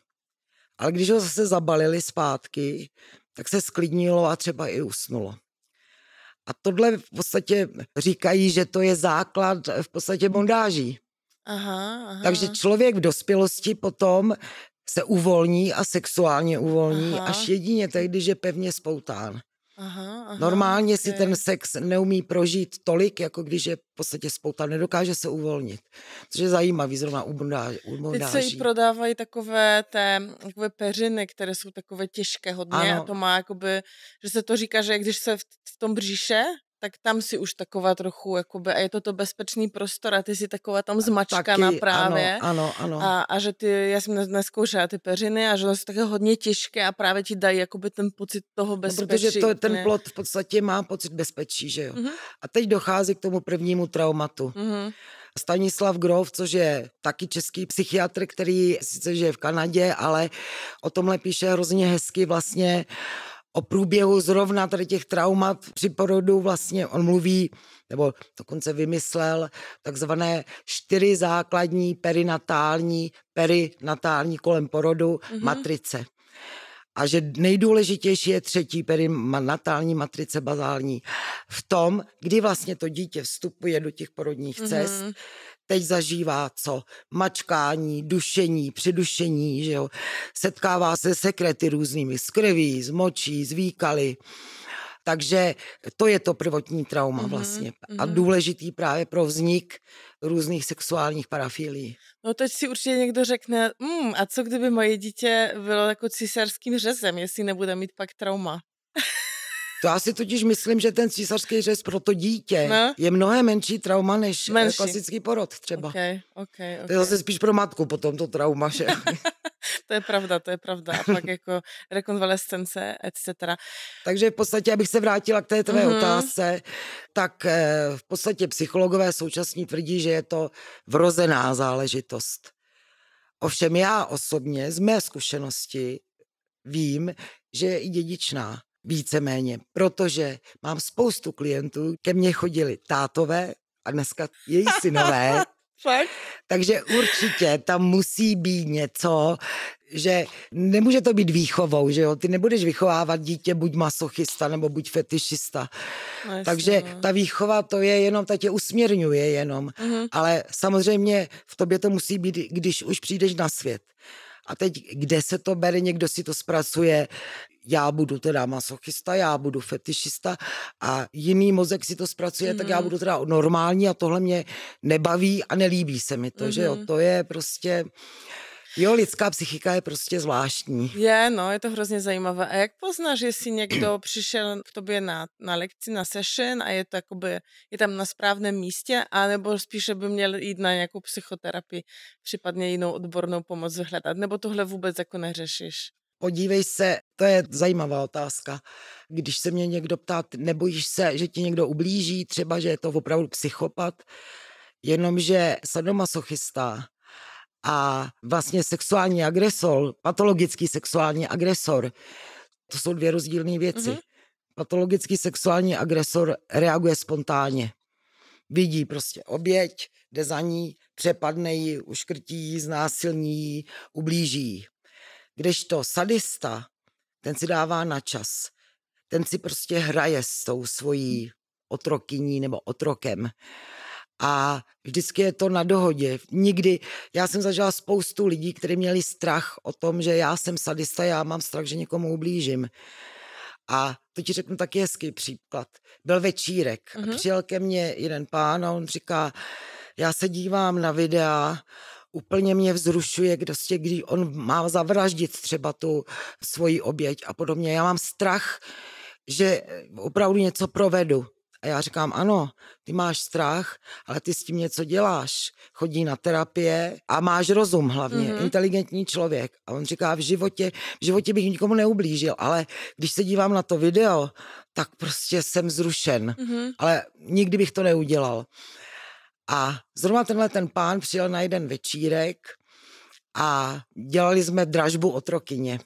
Ale když ho zase zabalili zpátky, tak se sklidnilo a třeba i usnulo. A tohle v podstatě říkají, že to je základ v podstatě bondáží. Aha, aha. Takže člověk v dospělosti potom se uvolní a sexuálně uvolní aha. až jedině tehdy, že pevně spoután. Aha, aha, Normálně okay. si ten sex neumí prožít tolik, jako když je v podstatě spouta, nedokáže se uvolnit. Což je zajímavý, zrovna u bondáží. Teď se jí prodávají takové, té, takové peřiny, které jsou takové těžké hodně ano. a to má jakoby, že se to říká, že když se v, v tom bříše tak tam si už taková trochu, jakoby, a je to to bezpečný prostor a ty si taková tam zmačkaná Taky, právě. Ano, ano, ano. A, a že ty, já jsem neskoušela ty peřiny a že to je také hodně těžké a právě ti dají jakoby ten pocit toho bezpečí. No, protože to, ten plot v podstatě má pocit bezpečí, že jo. Uh-huh. A teď dochází k tomu prvnímu traumatu. Uh-huh. Stanislav Grof, což je taky český psychiatr, který sice žije v Kanadě, ale o tomhle píše hrozně hezky vlastně o průběhu zrovna tady těch traumat při porodu vlastně on mluví, nebo dokonce vymyslel takzvané čtyři základní perinatální, perinatální kolem porodu mm-hmm. matrice. A že nejdůležitější je třetí perinatální matrice bazální v tom, kdy vlastně to dítě vstupuje do těch porodních cest, mm-hmm teď zažívá co? Mačkání, dušení, přidušení, že jo? Setkává se sekrety různými, z krví, z močí, z výkaly. Takže to je to prvotní trauma mm-hmm, vlastně. A mhm. důležitý právě pro vznik různých sexuálních parafilí. No teď si určitě někdo řekne, mm, a co kdyby moje dítě bylo jako císařským řezem, jestli nebude mít pak trauma? To já si totiž myslím, že ten císařský řez pro to dítě no. je mnohem menší trauma než eh, menší. klasický porod třeba. Okay, okay, okay. To je zase spíš pro matku potom to trauma, že? to je pravda, to je pravda. A pak jako rekonvalescence, etc. Takže v podstatě, abych se vrátila k té tvé mm-hmm. otázce, tak eh, v podstatě psychologové současní tvrdí, že je to vrozená záležitost. Ovšem já osobně z mé zkušenosti vím, že je i dědičná víceméně, protože mám spoustu klientů, ke mně chodili tátové a dneska její synové. Takže určitě tam musí být něco, že nemůže to být výchovou, že jo? Ty nebudeš vychovávat dítě buď masochista nebo buď fetišista. No, Takže no. ta výchova to je jenom, ta tě usměrňuje jenom. Mm-hmm. Ale samozřejmě v tobě to musí být, když už přijdeš na svět. A teď, kde se to bere, někdo si to zpracuje, já budu teda masochista, já budu fetišista a jiný mozek si to zpracuje, mm. tak já mm-hmm. budu teda normální a tohle mě nebaví a nelíbí se mi to, mm. že jo, mm-hmm. to je prostě... Uh, Jo, lidská psychika je prostě zvláštní. Je, no, je to hrozně zajímavé. A jak poznáš, jestli někdo přišel k tobě na, na lekci, na session a je to jakoby, je tam na správném místě, anebo spíše by měl jít na nějakou psychoterapii, případně jinou odbornou pomoc hledat, nebo tohle vůbec jako neřešíš? Podívej se, to je zajímavá otázka. Když se mě někdo ptá, nebojíš se, že ti někdo ublíží, třeba, že je to opravdu psychopat, jenomže sadomasochista a vlastně sexuální agresor, patologický sexuální agresor, to jsou dvě rozdílné věci. Mm-hmm. Patologický sexuální agresor reaguje spontánně. Vidí prostě oběť, jde za ní, přepadne ji, uškrtí ji, znásilní ji, ublíží ji. Kdežto sadista, ten si dává na čas. Ten si prostě hraje s tou svojí otrokyní nebo otrokem a vždycky je to na dohodě. Nikdy, já jsem zažila spoustu lidí, kteří měli strach o tom, že já jsem sadista, já mám strach, že někomu ublížím. A to ti řeknu taky hezký příklad. Byl večírek mm-hmm. a mhm. přijel ke mně jeden pán a on říká, já se dívám na videa, úplně mě vzrušuje, prostě, když on má zavraždit třeba tu svoji oběť a podobně. Já mám strach, že opravdu něco provedu. A já říkám, ano, ty máš strach, ale ty s tím něco děláš. Chodí na terapie a máš rozum hlavně, mm-hmm. inteligentní člověk. A on říká, v životě, v životě bych nikomu neublížil, ale když se dívám na to video, tak prostě jsem zrušen. Mm-hmm. Ale nikdy bych to neudělal. A zrovna tenhle ten pán přijel na jeden večírek a dělali jsme dražbu otrokyně.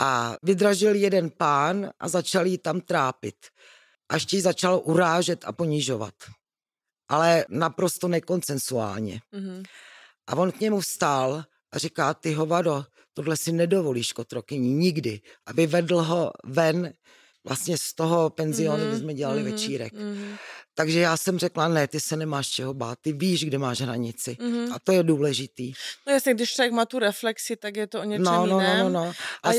A vydražil jeden pán a začal ji tam trápit až ti začalo urážet a ponižovat. Ale naprosto nekoncensuálně. Mm-hmm. A on k němu vstál a říká, ty hovado, tohle si nedovolíš kotrokyni nikdy, aby vedl ho ven vlastně z toho penzionu, mm-hmm. jsme dělali mm-hmm. večírek. Mm-hmm. Takže já jsem řekla, ne, ty se nemáš čeho bát, ty víš, kde máš hranici. Mm-hmm. A to je důležitý. No jasně, když člověk má tu reflexi, tak je to o něčem no, no, no jiném. No, no, no. A, a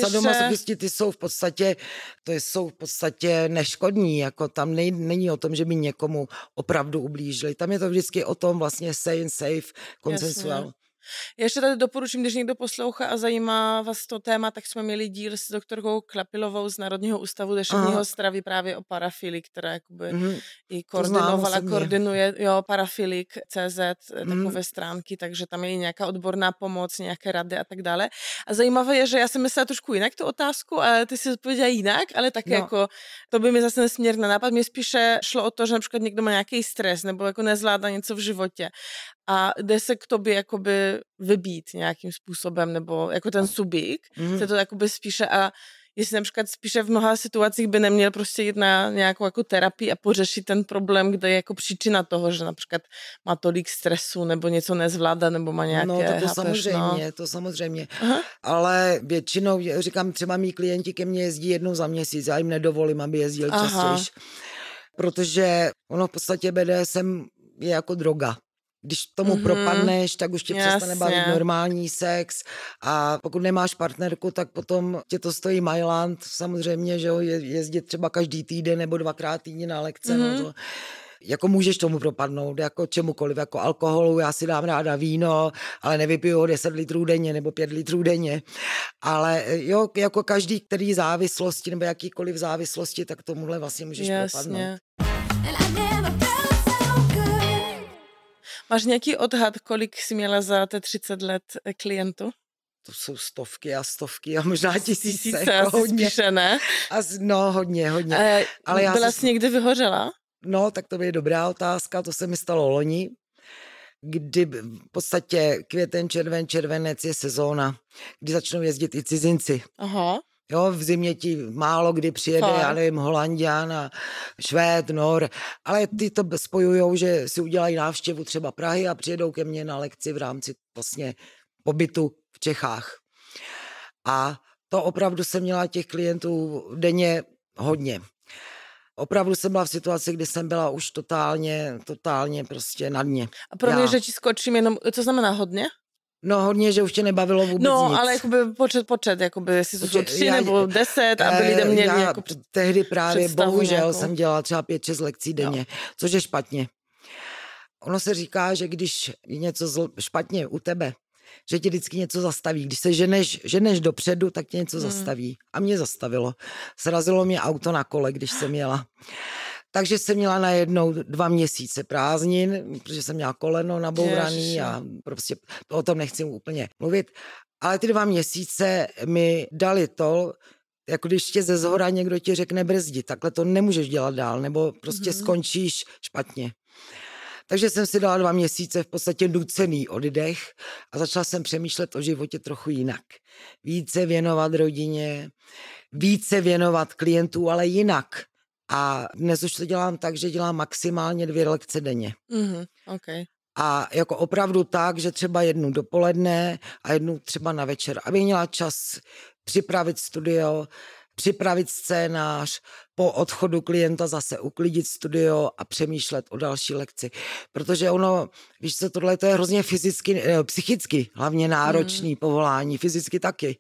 ještě... ty jsou v podstatě, to jsou v podstatě neškodní, jako tam nej, není o tom, že by někomu opravdu ublížili. Tam je to vždycky o tom vlastně stay safe, consensual. Jasně. Já ještě tady doporučím, když někdo poslouchá a zajímá vás to téma, tak jsme měli díl s doktorkou Klapilovou z Národního ústavu dešeního stravy právě o parafilii, která jakoby mm i koordinovala, koordinuje jo, parafilik CZ, eh, mm takové stránky, takže tam je i nějaká odborná pomoc, nějaké rady a tak dále. A zajímavé je, že já jsem myslela trošku jinak tu otázku, ale ty si odpověděla jinak, ale tak no. jako to by mi zase nesměrný nápad. Mě spíše šlo o to, že například někdo má nějaký stres nebo jako nezvládá něco v životě a jde se k tobě jakoby vybít nějakým způsobem, nebo jako ten subík mm. se to jakoby spíše a jestli například spíše v mnoha situacích by neměl prostě jít na nějakou jako terapii a pořešit ten problém, kde je jako příčina toho, že například má tolik stresu nebo něco nezvládá nebo má no, nějaké... No to, to hapeš, samozřejmě, no. to samozřejmě. Aha. Ale většinou, říkám, třeba mý klienti ke mně jezdí jednou za měsíc, já jim nedovolím, aby jezdil častěji. Protože ono v podstatě BDSM je jako droga když tomu mm-hmm. propadneš, tak už tě Jasně. přestane bavit normální sex a pokud nemáš partnerku, tak potom tě to stojí Mailand, samozřejmě, že jo, jezdit třeba každý týden nebo dvakrát týdně na lekce, mm-hmm. no mhm. to, jako můžeš tomu propadnout, jako čemukoliv, jako alkoholu, já si dám ráda víno, ale nevypiju ho 10 litrů denně nebo 5 litrů denně, ale eh, jo, jako každý, který závislosti nebo jakýkoliv závislosti, tak tomuhle vlastně můžeš Jasně. propadnout. Máš nějaký odhad, kolik jsi měla za te 30 let eh, klientů? to jsou stovky a stovky a možná tisíce. Tisíce, jako hodně. Spíše, ne? A z, no, hodně, hodně. E, Ale já byla jsi někdy vyhořela? No, tak to je dobrá otázka, to se mi stalo loni, kdy v podstatě květen, červen, červenec je sezóna, kdy začnou jezdit i cizinci. Aha. Jo, v zimě ti málo kdy přijede, Fakt. já nevím, Holandian a Švéd, Nor, ale ty to spojujou, že si udělají návštěvu třeba Prahy a přijedou ke mně na lekci v rámci vlastně pobytu v Čechách. A to opravdu jsem měla těch klientů denně hodně. Opravdu jsem byla v situaci, kdy jsem byla už totálně, totálně prostě na dně. A pro mě, že ti skočím jenom, co znamená hodně? No hodně, že už tě nebavilo vůbec No, nic. ale jakoby počet, počet, jakoby jestli jsou tři já, nebo deset, aby eh, lidé měli já jako před, Tehdy právě, bohužel, nějakou. jsem dělala třeba pět, šest lekcí denně, no. což je špatně. Ono se říká, že když je něco zl, špatně u tebe, že ti vždycky něco zastaví. Když se ženeš, ženeš dopředu, tak tě něco hmm. zastaví. A mě zastavilo. Srazilo mě auto na kole, když jsem jela. Takže jsem měla najednou dva měsíce prázdnin, protože jsem měla koleno nabouraný Ježiši. a prostě o tom nechci úplně mluvit. Ale ty dva měsíce mi dali to, jako když tě ze zhora někdo ti řekne brzdi, takhle to nemůžeš dělat dál, nebo prostě mm-hmm. skončíš špatně. Takže jsem si dala dva měsíce v podstatě nucený oddech a začala jsem přemýšlet o životě trochu jinak. Více věnovat rodině, více věnovat klientů, ale jinak. A dnes už to dělám tak, že dělám maximálně dvě lekce denně. Mm-hmm, okay. A jako opravdu tak, že třeba jednu dopoledne a jednu třeba na večer, aby měla čas připravit studio, připravit scénář, po odchodu klienta zase uklidit studio a přemýšlet o další lekci. Protože ono, víš co, tohle to je hrozně fyzicky, eh, psychicky hlavně mm-hmm. náročný mm. povolání, fyzicky taky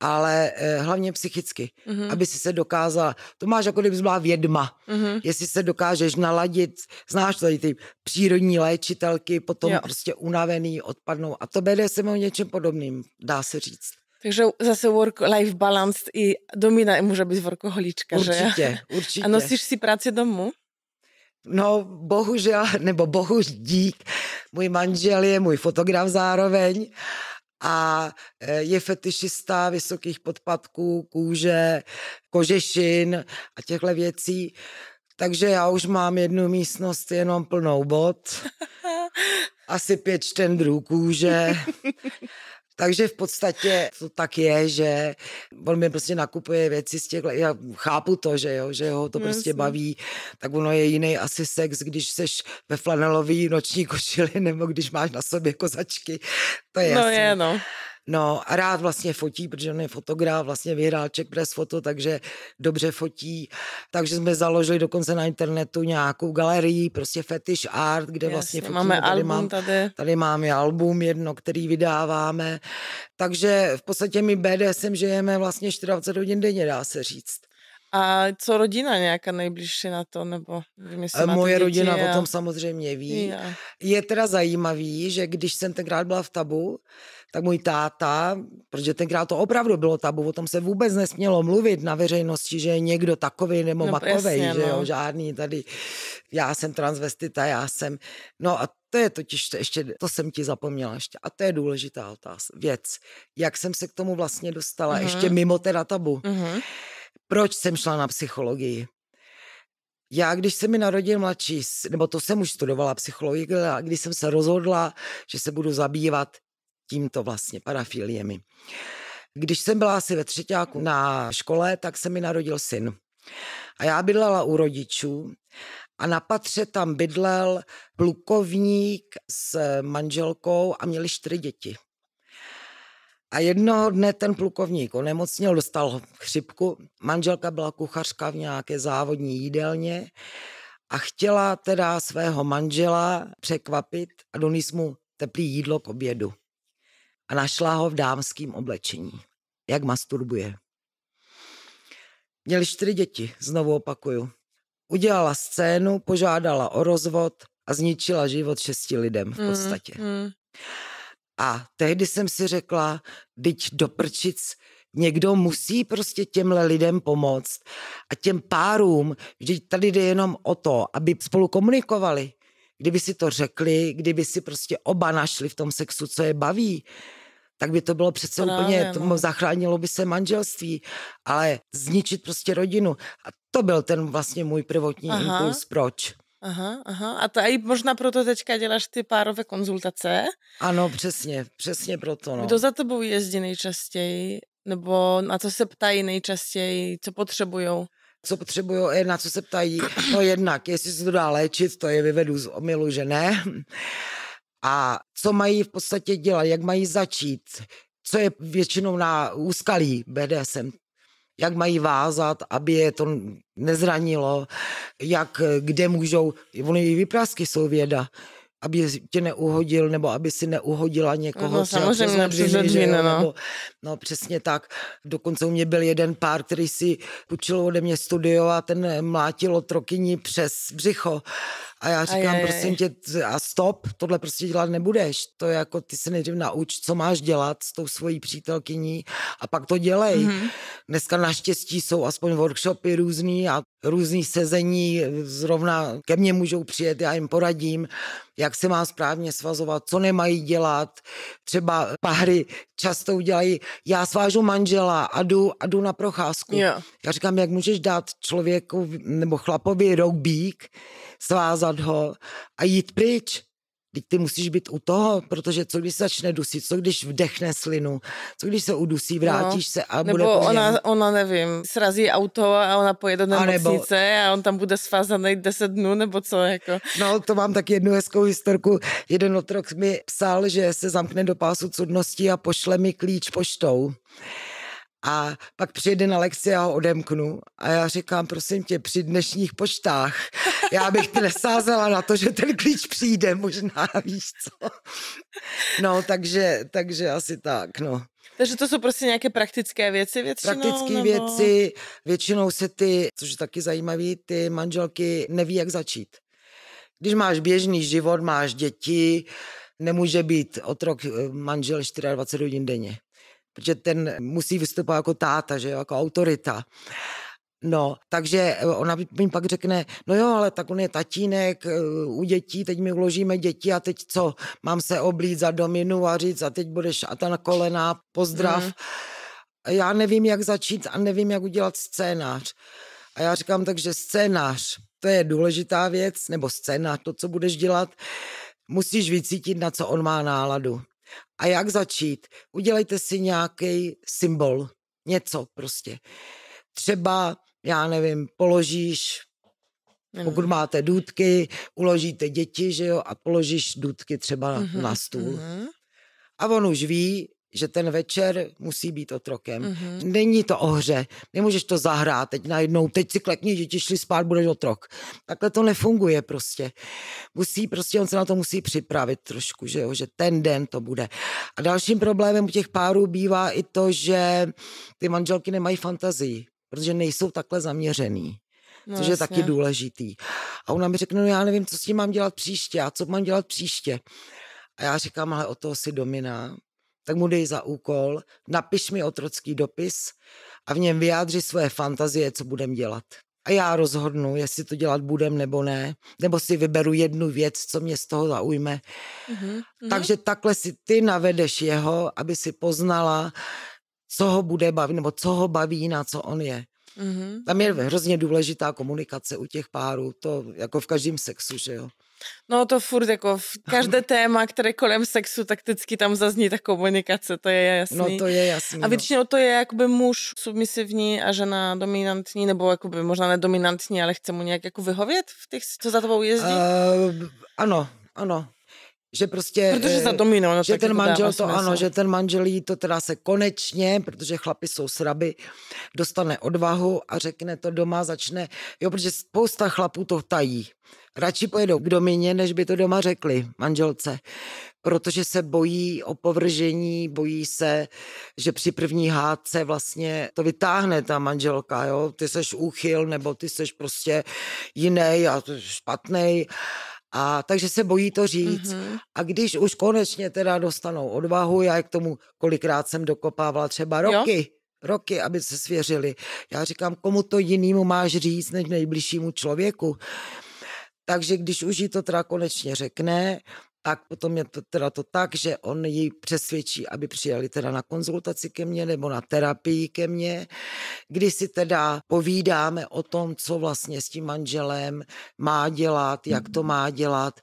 ale eh, hlavně psychicky, mm-hmm. aby si se dokázala, to máš jako kdyby byla vědma, mm-hmm. jestli se dokážeš naladit, znáš tady ty přírodní léčitelky, potom jo. prostě unavený, odpadnou a to bude se je něčem podobným, dá se říct. Takže zase work-life balance i domina může být workoholička, určitě, že? Určitě, určitě. A nosíš si práci domů? No, bohužel, nebo bohuž dík, můj manžel je můj fotograf zároveň a e, je fetišista vysokých podpatků, kůže, kožešin a těchto věcí. Takže já už mám jednu místnost jenom plnou bod, asi pět štendrů kůže Takže v podstatě to tak je, že on mi prostě nakupuje věci z těch, já chápu to, že jo, že ho to prostě Jasně. baví, tak ono je jiný asi sex, když seš ve flanelový noční košili nebo když máš na sobě kozačky, to je no jasný. je, no. No a rád vlastně fotí, protože on je fotograf, vlastně vyhrál Czech Press Foto, takže dobře fotí. Takže jsme založili dokonce na internetu nějakou galerii, prostě fetish art, kde vlastně Jasně, vlastně fotíme. Máme tady album mám, tady. Tady máme album jedno, který vydáváme. Takže v podstatě my BDSM žijeme vlastně 24 hodin denně, dá se říct. A co rodina nějaká nejbližší na to? nebo nevím, e, a Moje rodina a... o tom samozřejmě ví. Já. Je teda zajímavý, že když jsem tenkrát byla v tabu, tak můj táta, protože tenkrát to opravdu bylo tabu, o tom se vůbec nesmělo mluvit na veřejnosti, že je někdo takový nebo no, makovej, jasně, že no. jo, žádný tady, já jsem transvestita, já jsem, no a to je totiž, to ještě, to jsem ti zapomněla ještě, a to je důležitá otázka, věc, jak jsem se k tomu vlastně dostala, uh-huh. ještě mimo teda tabu. Uh-huh. Proč jsem šla na psychologii? Já, když se mi narodil mladší, nebo to jsem už studovala psychologii, a když jsem se rozhodla, že se budu zabývat tímto vlastně parafiliemi. Když jsem byla asi ve třetíku na škole, tak se mi narodil syn. A já bydlela u rodičů a na patře tam bydlel plukovník s manželkou a měli čtyři děti. A jednoho dne ten plukovník onemocnil, dostal chřipku. Manželka byla kuchařka v nějaké závodní jídelně a chtěla teda svého manžela překvapit a donést mu teplý jídlo k obědu. A našla ho v dámském oblečení, jak masturbuje. Měli čtyři děti, znovu opakuju. Udělala scénu, požádala o rozvod a zničila život šesti lidem v mhm, podstatě. Mm, mm. A tehdy jsem si řekla, teď do prčic, někdo musí prostě těmhle lidem pomoct a těm párům, že tady jde jenom o to, aby spolu komunikovali, kdyby si to řekli, kdyby si prostě oba našli v tom sexu, co je baví, tak by to bylo přece to úplně, no. zachránilo by se manželství, ale zničit prostě rodinu. A to byl ten vlastně můj prvotní Aha. impuls, proč. Aha, aha. A to i možná proto teďka děláš ty párové konzultace. Ano, přesně, přesně proto. No. Kdo za tebou jezdí nejčastěji? Nebo na co se ptají nejčastěji? Co potřebují? co potřebují, na co se ptají. No jednak, jestli se to dá léčit, to je vyvedu z omilu, že ne. A co mají v podstatě dělat, jak mají začít, co je většinou na úskalí BDSM, jak mají vázat, aby je to nezranilo, jak, kde můžou, ony i vyprázky jsou věda, aby tě neuhodil, nebo aby si neuhodila někoho. No, samozřejmě přes dvíne, no. Nebo, no. přesně tak. Dokonce u mě byl jeden pár, který si učil ode mě studio a ten mlátil otrokyni přes břicho a já říkám, prostě prosím tě, a stop, tohle prostě dělat nebudeš. To je jako, ty se nejdřív nauč, co máš dělat s tou svojí přítelkyní a pak to dělej. Mm-hmm. Dneska naštěstí jsou aspoň workshopy různý a různý sezení, zrovna ke mně můžou přijet, já jim poradím, jak se má správně svazovat, co nemají dělat. Třeba pahry často udělají, já svážu manžela a jdu, a jdu na procházku. Yeah. Já říkám, jak můžeš dát člověku nebo chlapovi roubík, svázat ho a jít pryč. Teď ty musíš být u toho, protože co když začne dusit, co když vdechne slinu, co když se udusí, no, vrátíš no, se a nebo bude Nebo ona, ona, nevím, srazí auto a ona pojede do nemocnice a, nebo... a on tam bude svázaný 10 dnů, nebo co, jako. No, to mám tak jednu hezkou historku. Jeden otrok mi psal, že se zamkne do pásu cudnosti a pošle mi klíč poštou a pak přijede na lekci a ho odemknu a já říkám, prosím tě, při dnešních poštách, já bych ty nesázela na to, že ten klíč přijde možná, víš co. No, takže, takže asi tak, no. Takže to jsou prostě nějaké praktické věci většinou? Praktické nebo... věci, většinou se ty, což je taky zajímavé, ty manželky neví, jak začít. Když máš běžný život, máš děti, nemůže být otrok eh, manžel 24 hodin denně protože ten musí vystupovat jako táta, že jo, jako autorita. No, takže eh, ona mi pak řekne, no jo, ale tak on je tatínek eh, u dětí, teď mi uložíme děti a teď co, mám se oblít za dominu a říct a teď budeš a ta na kolena, pozdrav. Mm. Já nevím, jak začít a nevím, jak udělat scénář. A já říkám, takže scénář, to je důležitá věc, nebo scénář, to, co budeš dělat, musíš vycítit, na co on má náladu. A jak začít? Udělejte si nějaký symbol, něco prostě. Třeba, já nevím, položíš pokud hmm. máte důdky, uložíte děti, že jo, a položíš důdky třeba uh na mhm, stůl. Mhm. A on už ví, že ten večer musí být otrokem. Mm-hmm. Není to o hře, nemůžeš to zahrát teď najednou, teď si že děti šli spát, budeš otrok. Takhle to nefunguje prostě. Musí prostě, on se na to musí připravit trošku, že jo, že ten den to bude. A dalším problémem u těch párů bývá i to, že ty manželky nemají fantazii, protože nejsou takhle zaměřený. No, což je jasně. taky důležitý. A ona mi řekne, no já nevím, co s tím mám dělat příště a co mám dělat příště. A já říkám, ale o toho si domina, tak mu dej za úkol, napiš mi otrocký dopis a v něm vyjádři svoje fantazie, co budem dělat. A já rozhodnu, jestli to dělat budem nebo ne, nebo si vyberu jednu věc, co mě z toho zaujme. Mm-hmm. Takže takhle si ty navedeš jeho, aby si poznala, co ho bude bavit, nebo co ho baví, na co on je. Mm-hmm. Tam je hrozně důležitá komunikace u těch párů, to jako v každém sexu, že jo. No to furt jako každé téma, které kolem sexu, tak vždycky tam zazní ta komunikace, to je jasný. No to je jasný. A no. většinou to je jakoby muž submisivní a žena dominantní, nebo jakoby možná nedominantní, ale chce mu nějak jako vyhovět v těch, co za tobou jezdí? Uh, ano, ano že prostě... Protože za eh, domino, no, že ten jako manžel to, smysl. ano, že ten manžel jí to teda se konečně, protože chlapi jsou sraby, dostane odvahu a řekne to doma, začne, jo, protože spousta chlapů to tají. Radši pojedou k domině, než by to doma řekli manželce, protože se bojí o povržení, bojí se, že při první hádce vlastně to vytáhne ta manželka, jo? ty seš úchyl nebo ty seš prostě jiný a špatný, A takže se bojí to říct. Mm-hmm. A když už konečně teda dostanou odvahu, já k tomu kolikrát jsem dokopávala třeba roky, jo? roky, aby se svěřili. Já říkám, komu to jinému máš říct, než nejbližšímu člověku. Takže když už jí to teda konečně řekne, tak potom je to teda to tak, že on ji přesvědčí, aby přijali teda na konzultaci ke mně nebo na terapii ke mně, kdy si teda povídáme o tom, co vlastně s tím manželem má dělat, jak to mm-hmm. má dělat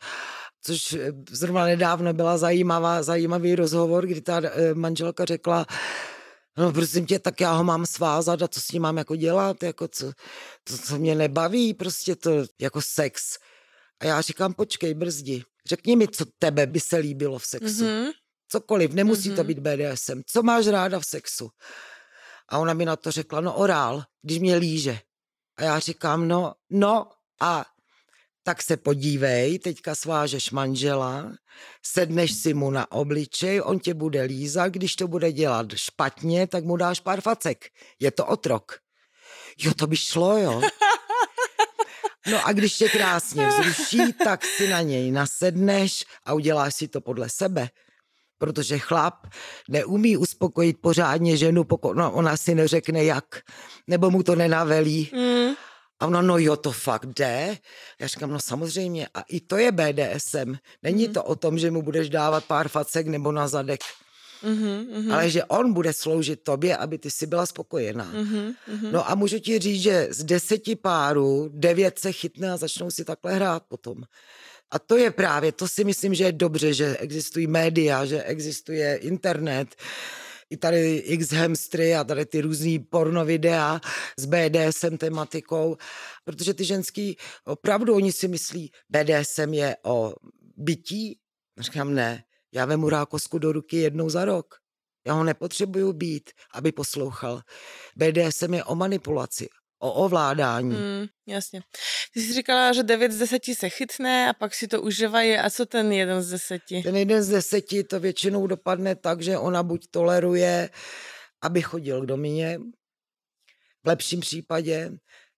což eh, zrovna nedávno byla zajímavá, zajímavý rozhovor, kdy ta eh, manželka řekla, no prosím tě, tak já ho mám svázat a co s ním mám jako dělat, jako co, to, co mě nebaví, prostě to jako sex a já říkám, počkej, brzdi, řekni mi, co tebe by se líbilo v sexu. Mm-hmm. Cokoliv, nemusí mm-hmm. to mhm. být BDSM. Co máš ráda v sexu? A ona mi na to řekla, no orál, když mě líže. A já říkám, no, no a tak se podívej, teďka svážeš manžela, sedneš si mu na obličej, on tě bude lízat, když to bude dělat špatně, tak mu dáš pár facek. Je to otrok. Jo, to by šlo, jo. No a když tě krásně vzruší, tak si na něj nasedneš a uděláš si to podle sebe. Protože chlap neumí uspokojit pořádně ženu, pokud no, ona si neřekne jak, nebo mu to nenavelí. Mm. A ona, no jo, to fakt jde. Já říkám, no samozřejmě. A i to je BDSM. Není mm. to o tom, že mu budeš dávat pár facek nebo na zadek. Mm-hmm, mm-hmm, ale že on bude sloužit tobě, aby ty si byla spokojená. Mm-hmm, mm-hmm. No a můžu ti říct, že z deseti párů devět se chytne a začnou si takhle hrát potom. A to je právě, to si myslím, že je dobře, že existují média, že existuje internet, i tady x hamstry a tady ty různý porno videa s BDSM tematikou, protože ty ženský opravdu, oni si myslí, BDSM je o bytí, Říkám, ne, já vemu rákosku do ruky jednou za rok. Já ho nepotřebuju být, aby poslouchal. BDSM je o manipulaci, o ovládání. Mm, jasně. Ty jsi říkala, že 9 z 10 se chytne a pak si to užívají. A co ten jeden z deseti? Ten jeden z deseti to většinou dopadne tak, že ona buď toleruje, aby chodil k domině, v lepším případě,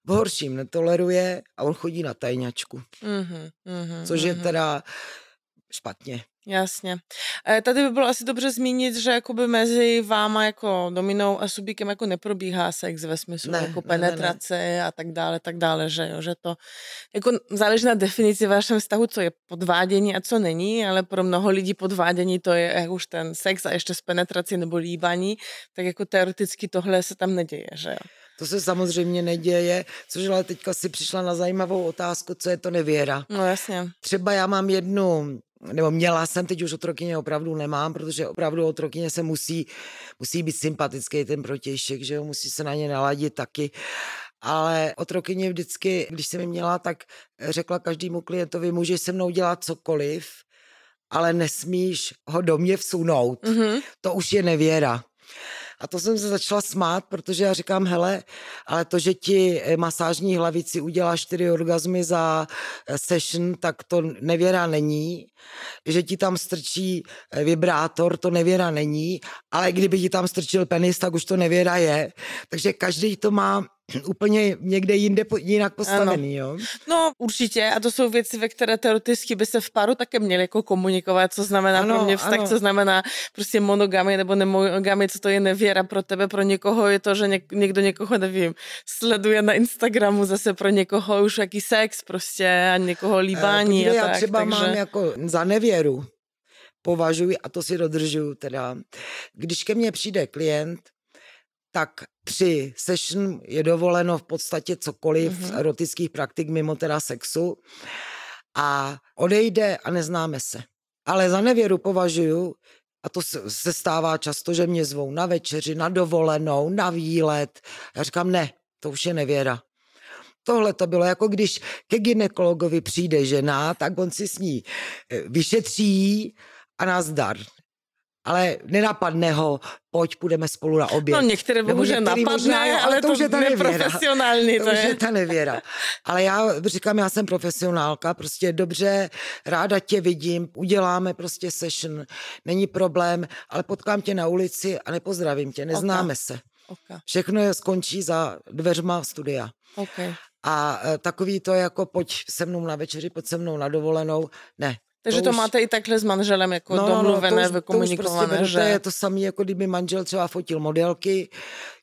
v horším netoleruje a on chodí na tajňačku. Mm-hmm, mm-hmm, což mm-hmm. je mhm. teda špatně. Jasně. E, tady by bylo asi dobře zmínit, že jakoby mezi váma jako dominou a subíkem jako neprobíhá sex ve smyslu ne, jako penetrace ne, ne, ne. a tak dále, tak dále, že jo, že to jako záleží na definici vašem vztahu, co je podvádění a co není, ale pro mnoho lidí podvádění to je jak eh, už ten sex a ještě s penetrací nebo líbaní, tak jako teoreticky tohle se tam neděje, že jo. To se samozřejmě neděje, což ale teďka si přišla na zajímavou otázku, co je to nevěra. No jasně. Třeba já mám jednu nebo měla jsem, teď už otrokyně opravdu nemám, protože opravdu otrokyně se musí, musí být sympatický ten protějšek, že jo, musí se na ně naladit taky. Ale otrokyně vždycky, když jsem mi měla, tak řekla každému klientovi, můžeš se mnou dělat cokoliv, ale nesmíš ho do mě vsunout. Mm-hmm. To už je nevěra. A to jsem se začala smát, protože já říkám, hele, ale to, že ti eh, masážní hlavici udělá čtyři orgazmy za eh, session, tak to nevěra není. Že ti tam strčí eh, vibrátor, to nevěra není. Ale kdyby ti tam strčil penis, tak už to nevěra je. Takže každý to má úplně někde jinde po, jinak postavený, ano. jo? No určitě a to jsou věci, ve které teoreticky by se v paru také měli jako komunikovat, co znamená ano, pro mě vztah, ano. co znamená prostě monogamy nebo nemonogamy, co to je nevěra pro tebe, pro někoho je to, že něk- někdo někoho, nevím, sleduje na Instagramu zase pro někoho už jaký sex prostě a někoho eh, líbání e, a tak. Já třeba takže... mám jako za nevěru považuji a to si dodržuju teda. Když ke mně přijde klient, tak při session je dovoleno v podstatě cokoliv mm-hmm. erotických praktik mimo teda sexu a odejde a neznáme se. Ale za nevěru považuju, a to se stává často, že mě zvou na večeři, na dovolenou, na výlet. Já říkám, ne, to už je nevěra. Tohle to bylo jako když ke ginekologovi přijde žena, tak on si s ní eh, vyšetří a nás dar ale nenapadne ho, pojď, půjdeme spolu na oběd. No některé bohužel napadne, možná, ale, ale to, to už je ta nevěra. To, to je. je ta nevěra. Ale já říkám, já jsem profesionálka, prostě dobře, ráda tě vidím, uděláme prostě session, není problém, ale potkám tě na ulici a nepozdravím tě, neznáme okay. se. Okay. Všechno je skončí za dveřma studia. Okay. A e, takový to jako pojď se mnou na večeři, pojď se mnou na dovolenou, ne, takže to, to už... máte i takhle s manželem jako no, domluvené, no, no, to už, vykomunikované, to už prostě že... Je to samé, jako kdyby manžel třeba fotil modelky,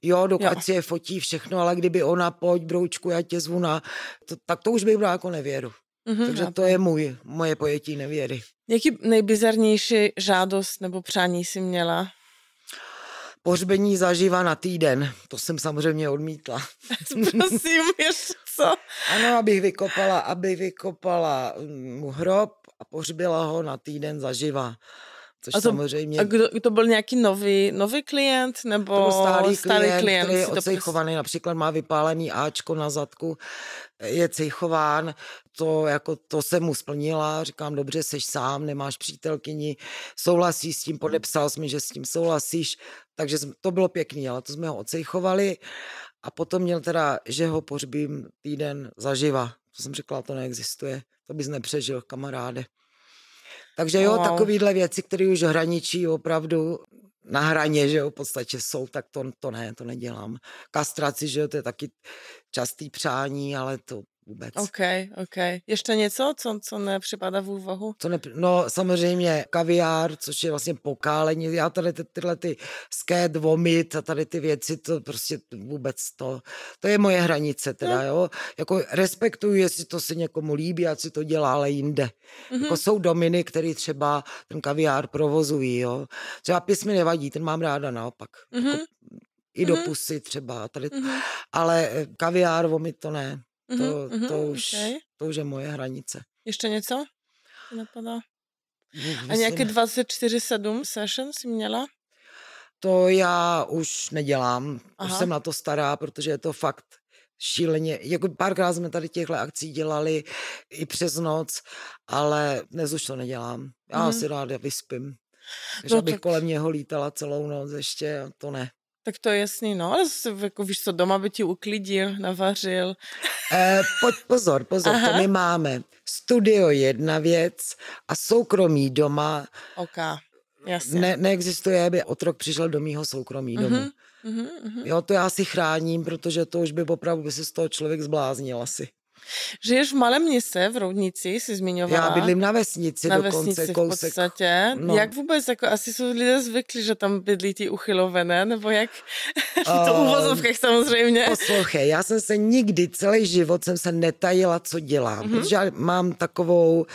jo, dokud jo. si je fotí všechno, ale kdyby ona, pojď broučku, já tě zvu na... To, tak to už bych byla jako nevěru. Mm-hmm, Takže to je můj, moje pojetí nevěry. Jaký nejbizarnější žádost nebo přání si měla? Pohřbení zaživa na týden. To jsem samozřejmě odmítla. Prosím, ještě co? Ano, abych vykopala, abych vykopala mm, hrob, a pohřbila ho na týden zaživa. Což a to, samozřejmě... A kdo, to byl nějaký nový, nový klient nebo to byl starý, starý klient, klient který je ocejchovaný, například má vypálený Ačko na zadku, je cejchován, to, jako, to se mu splnila, říkám, dobře, jsi sám, nemáš přítelkyni, souhlasíš s tím, podepsal jsi mi, že s tím souhlasíš, takže to bylo pěkný, ale to jsme ho ocejchovali a potom měl teda, že ho pořbím týden zaživa. To jsem řekla, to neexistuje to bys nepřežil, kamaráde. Takže jo, no. takovýhle věci, které už hraničí opravdu na hraně, že jo, v podstatě jsou, tak to, to ne, to nedělám. Kastraci, že jo, to je taky častý přání, ale to vůbec. OK, OK. Ještě něco, co, co nepřipadá v úvahu? Co ne, no samozřejmě kaviár, což je vlastně pokálení. Já tady ty, tyhle ty ské vomit a tady ty věci, to prostě vůbec to, to je moje hranice teda, no. jo. Jako respektuju, jestli to se někomu líbí a si to dělá, ale jinde. Mm-hmm. Jako mhm. jsou dominy, které třeba ten kaviár provozují, jo. Třeba pis mi nevadí, ten mám ráda naopak. Mm-hmm. Jako, mhm. i mm-hmm. do mhm. pusy třeba. Tady, mm-hmm. Ale eh, kaviár, vomit to ne. To, mm-hmm, mm-hmm, to, už, okay. to už je moje hranice. Ještě něco? Napadá? No, A nějaké 24-7 session jsi měla? To já už nedělám, Aha. už jsem na to stará, protože je to fakt šíleně, jako párkrát jsme tady těchto akcí dělali i přes noc, ale dnes už to nedělám. Já mm. si ráda vyspím. Že no, abych tak... kolem něho lítala celou noc ještě, to ne. Tak to je jasný, no, ale zase, jako víš co, doma by ti uklidil, navařil. E, pojď, pozor, pozor, Aha. to my máme. Studio jedna věc a soukromí doma. Ok, Jasně. Ne, neexistuje, aby otrok přišel do mýho soukromí domu. Uh-huh, uh-huh. Jo, to já si chráním, protože to už by opravdu by se z toho člověk zbláznil asi. Žiješ v malém městě, v Roudnici, jsi zmiňovala. Já bydlím na vesnici na dokonce, vesnici kousek. v podstatě. No. Jak vůbec, jako asi jsou lidé zvyklí, že tam bydlí ty uchylovené, nebo jak? v to ehm, uvozovkách samozřejmě. Poslouchej, já jsem se nikdy, celý život jsem se netajila, co dělám, mm-hmm. protože já mám takovou,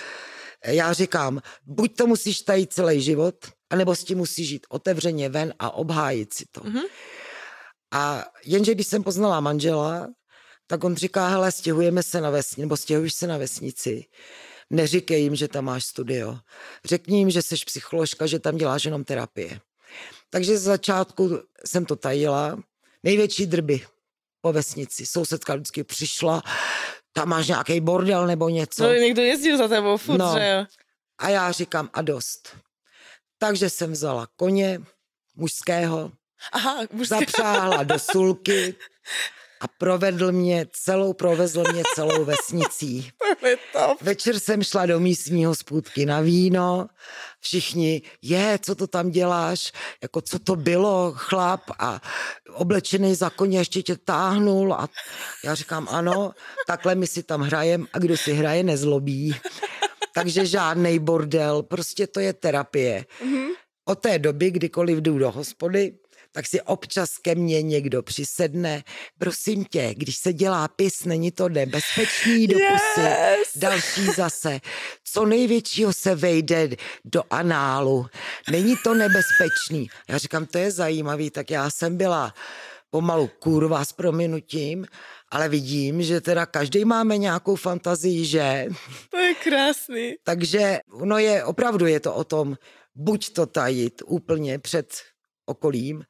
já říkám, buď to musíš tajit celý život, anebo s tím musíš žít otevřeně ven a obhájit si to. Mm-hmm. A jenže když jsem poznala manžela, tak on říká, hele, stěhujeme se na vesnici, nebo stěhuješ se na vesnici. Neříkej jim, že tam máš studio. Řekni jim, že jsi psycholožka, že tam děláš jenom terapie. Takže z začátku jsem to tajila. Největší drby po vesnici. Sousedka vždycky přišla, tam máš nějaký bordel nebo něco. No, někdo jezdil za tebou furt, no. že jo? A já říkám a dost. Takže jsem vzala koně mužského, Aha, mužského. zapřáhla do sulky a provedl mě celou, provezl mě celou vesnicí. Večer jsem šla do místního spůdky na víno, všichni, je, co to tam děláš, jako co to bylo, chlap a oblečený za koně ještě tě táhnul a já říkám ano, takhle my si tam hrajeme a kdo si hraje, nezlobí. Takže žádný bordel, prostě to je terapie. Mm-hmm. Od té doby, kdykoliv jdu do hospody, tak si občas ke mně někdo přisedne. Prosím tě, když se dělá pis, není to nebezpečný do pusy. Yes. Další zase. Co největšího se vejde do análu. Není to nebezpečný. Já říkám, to je zajímavý, tak já jsem byla pomalu kurva s prominutím, ale vidím, že teda každý máme nějakou fantazii, že? To je krásný. Takže no je, opravdu je to o tom, buď to tajit úplně před okolím,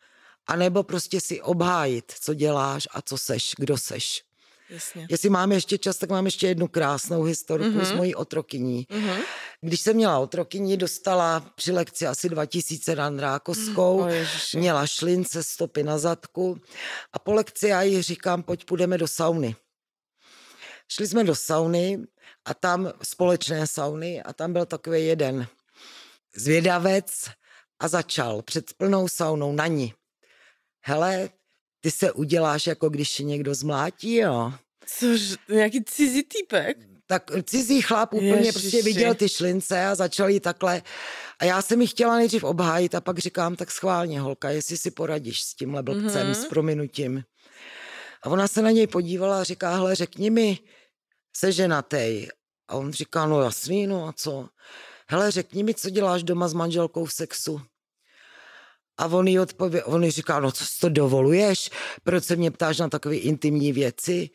a nebo prostě si obhájit, co děláš a co seš, kdo seš. Jasně. Jestli mám ještě čas, tak mám ještě jednu krásnou historiku mm-hmm. s mhm. mojí otrokyní. Mm-hmm. Když jsem měla otrokyní, dostala při lekci asi 2000 ran rákoskou, mm, hmm měla šlince, stopy na zadku a po lekci já jí říkám, pojď půjdeme do sauny. Šli jsme do sauny a tam společné sauny a tam byl takový jeden zvědavec a začal před plnou saunou na ní hele, ty se uděláš, jako když někdo zmlátí, jo. Což, nějaký cizí týpek? Tak cizí chlap úplně prostě Ježiši. prostě viděl ty šlince a začal jí takhle. A já jsem mi chtěla nejdřív obhájit a pak říkám, tak schválně, holka, jestli si poradíš s tímhle blbcem, mm-hmm. s mhm. prominutím. A ona se na něj podívala a říká, hele, řekni mi, se ženatej. A on říká, no jasný, no a co? Hele, řekni mi, co děláš doma s manželkou v sexu. A on jí, odpově, on jí říká, no co si to dovoluješ? Proč se mě ptáš na takové intimní věci?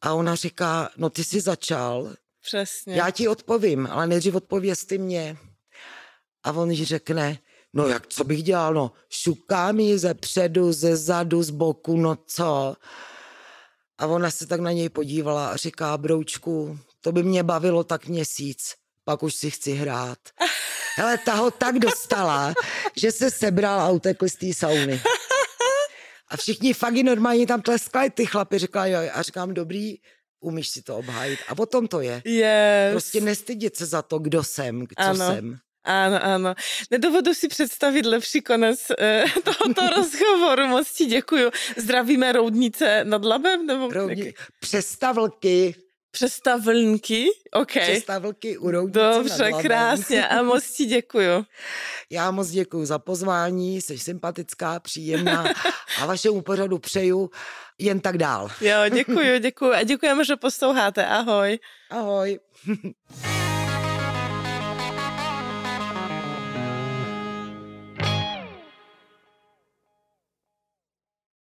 A ona říká, no ty jsi začal. Přesně. Já ti odpovím, ale nejdřív odpověz ty mě. A on jí řekne, no jak, co bych dělal, no šukám ji ze předu, ze zadu, z boku, no co? A ona se tak na něj podívala a říká, broučku, to by mě bavilo tak měsíc, pak už si chci hrát. Ale ta ho tak dostala, že se sebral a utekl z té sauny. A všichni fakt normálně tam tleskali, ty chlapi, řekla, jo, a říkám, dobrý, umíš si to obhájit. A potom to je. Yes. Prostě nestydět se za to, kdo jsem, co ano. jsem. Ano, ano. Nedovodu si představit lepší konec eh, tohoto rozhovoru. Moc ti děkuju. Zdravíme roudnice nad labem? Nebo Roudni... Přestavlky vlnky, OK. Přestavlky u Roudnice Dobře, krásně a moc ti děkuju. Já moc děkuju za pozvání, jsi sympatická, příjemná a vašemu pořadu přeju jen tak dál. Jo, děkuju, děkuju a děkujeme, že posloucháte. Ahoj. Ahoj.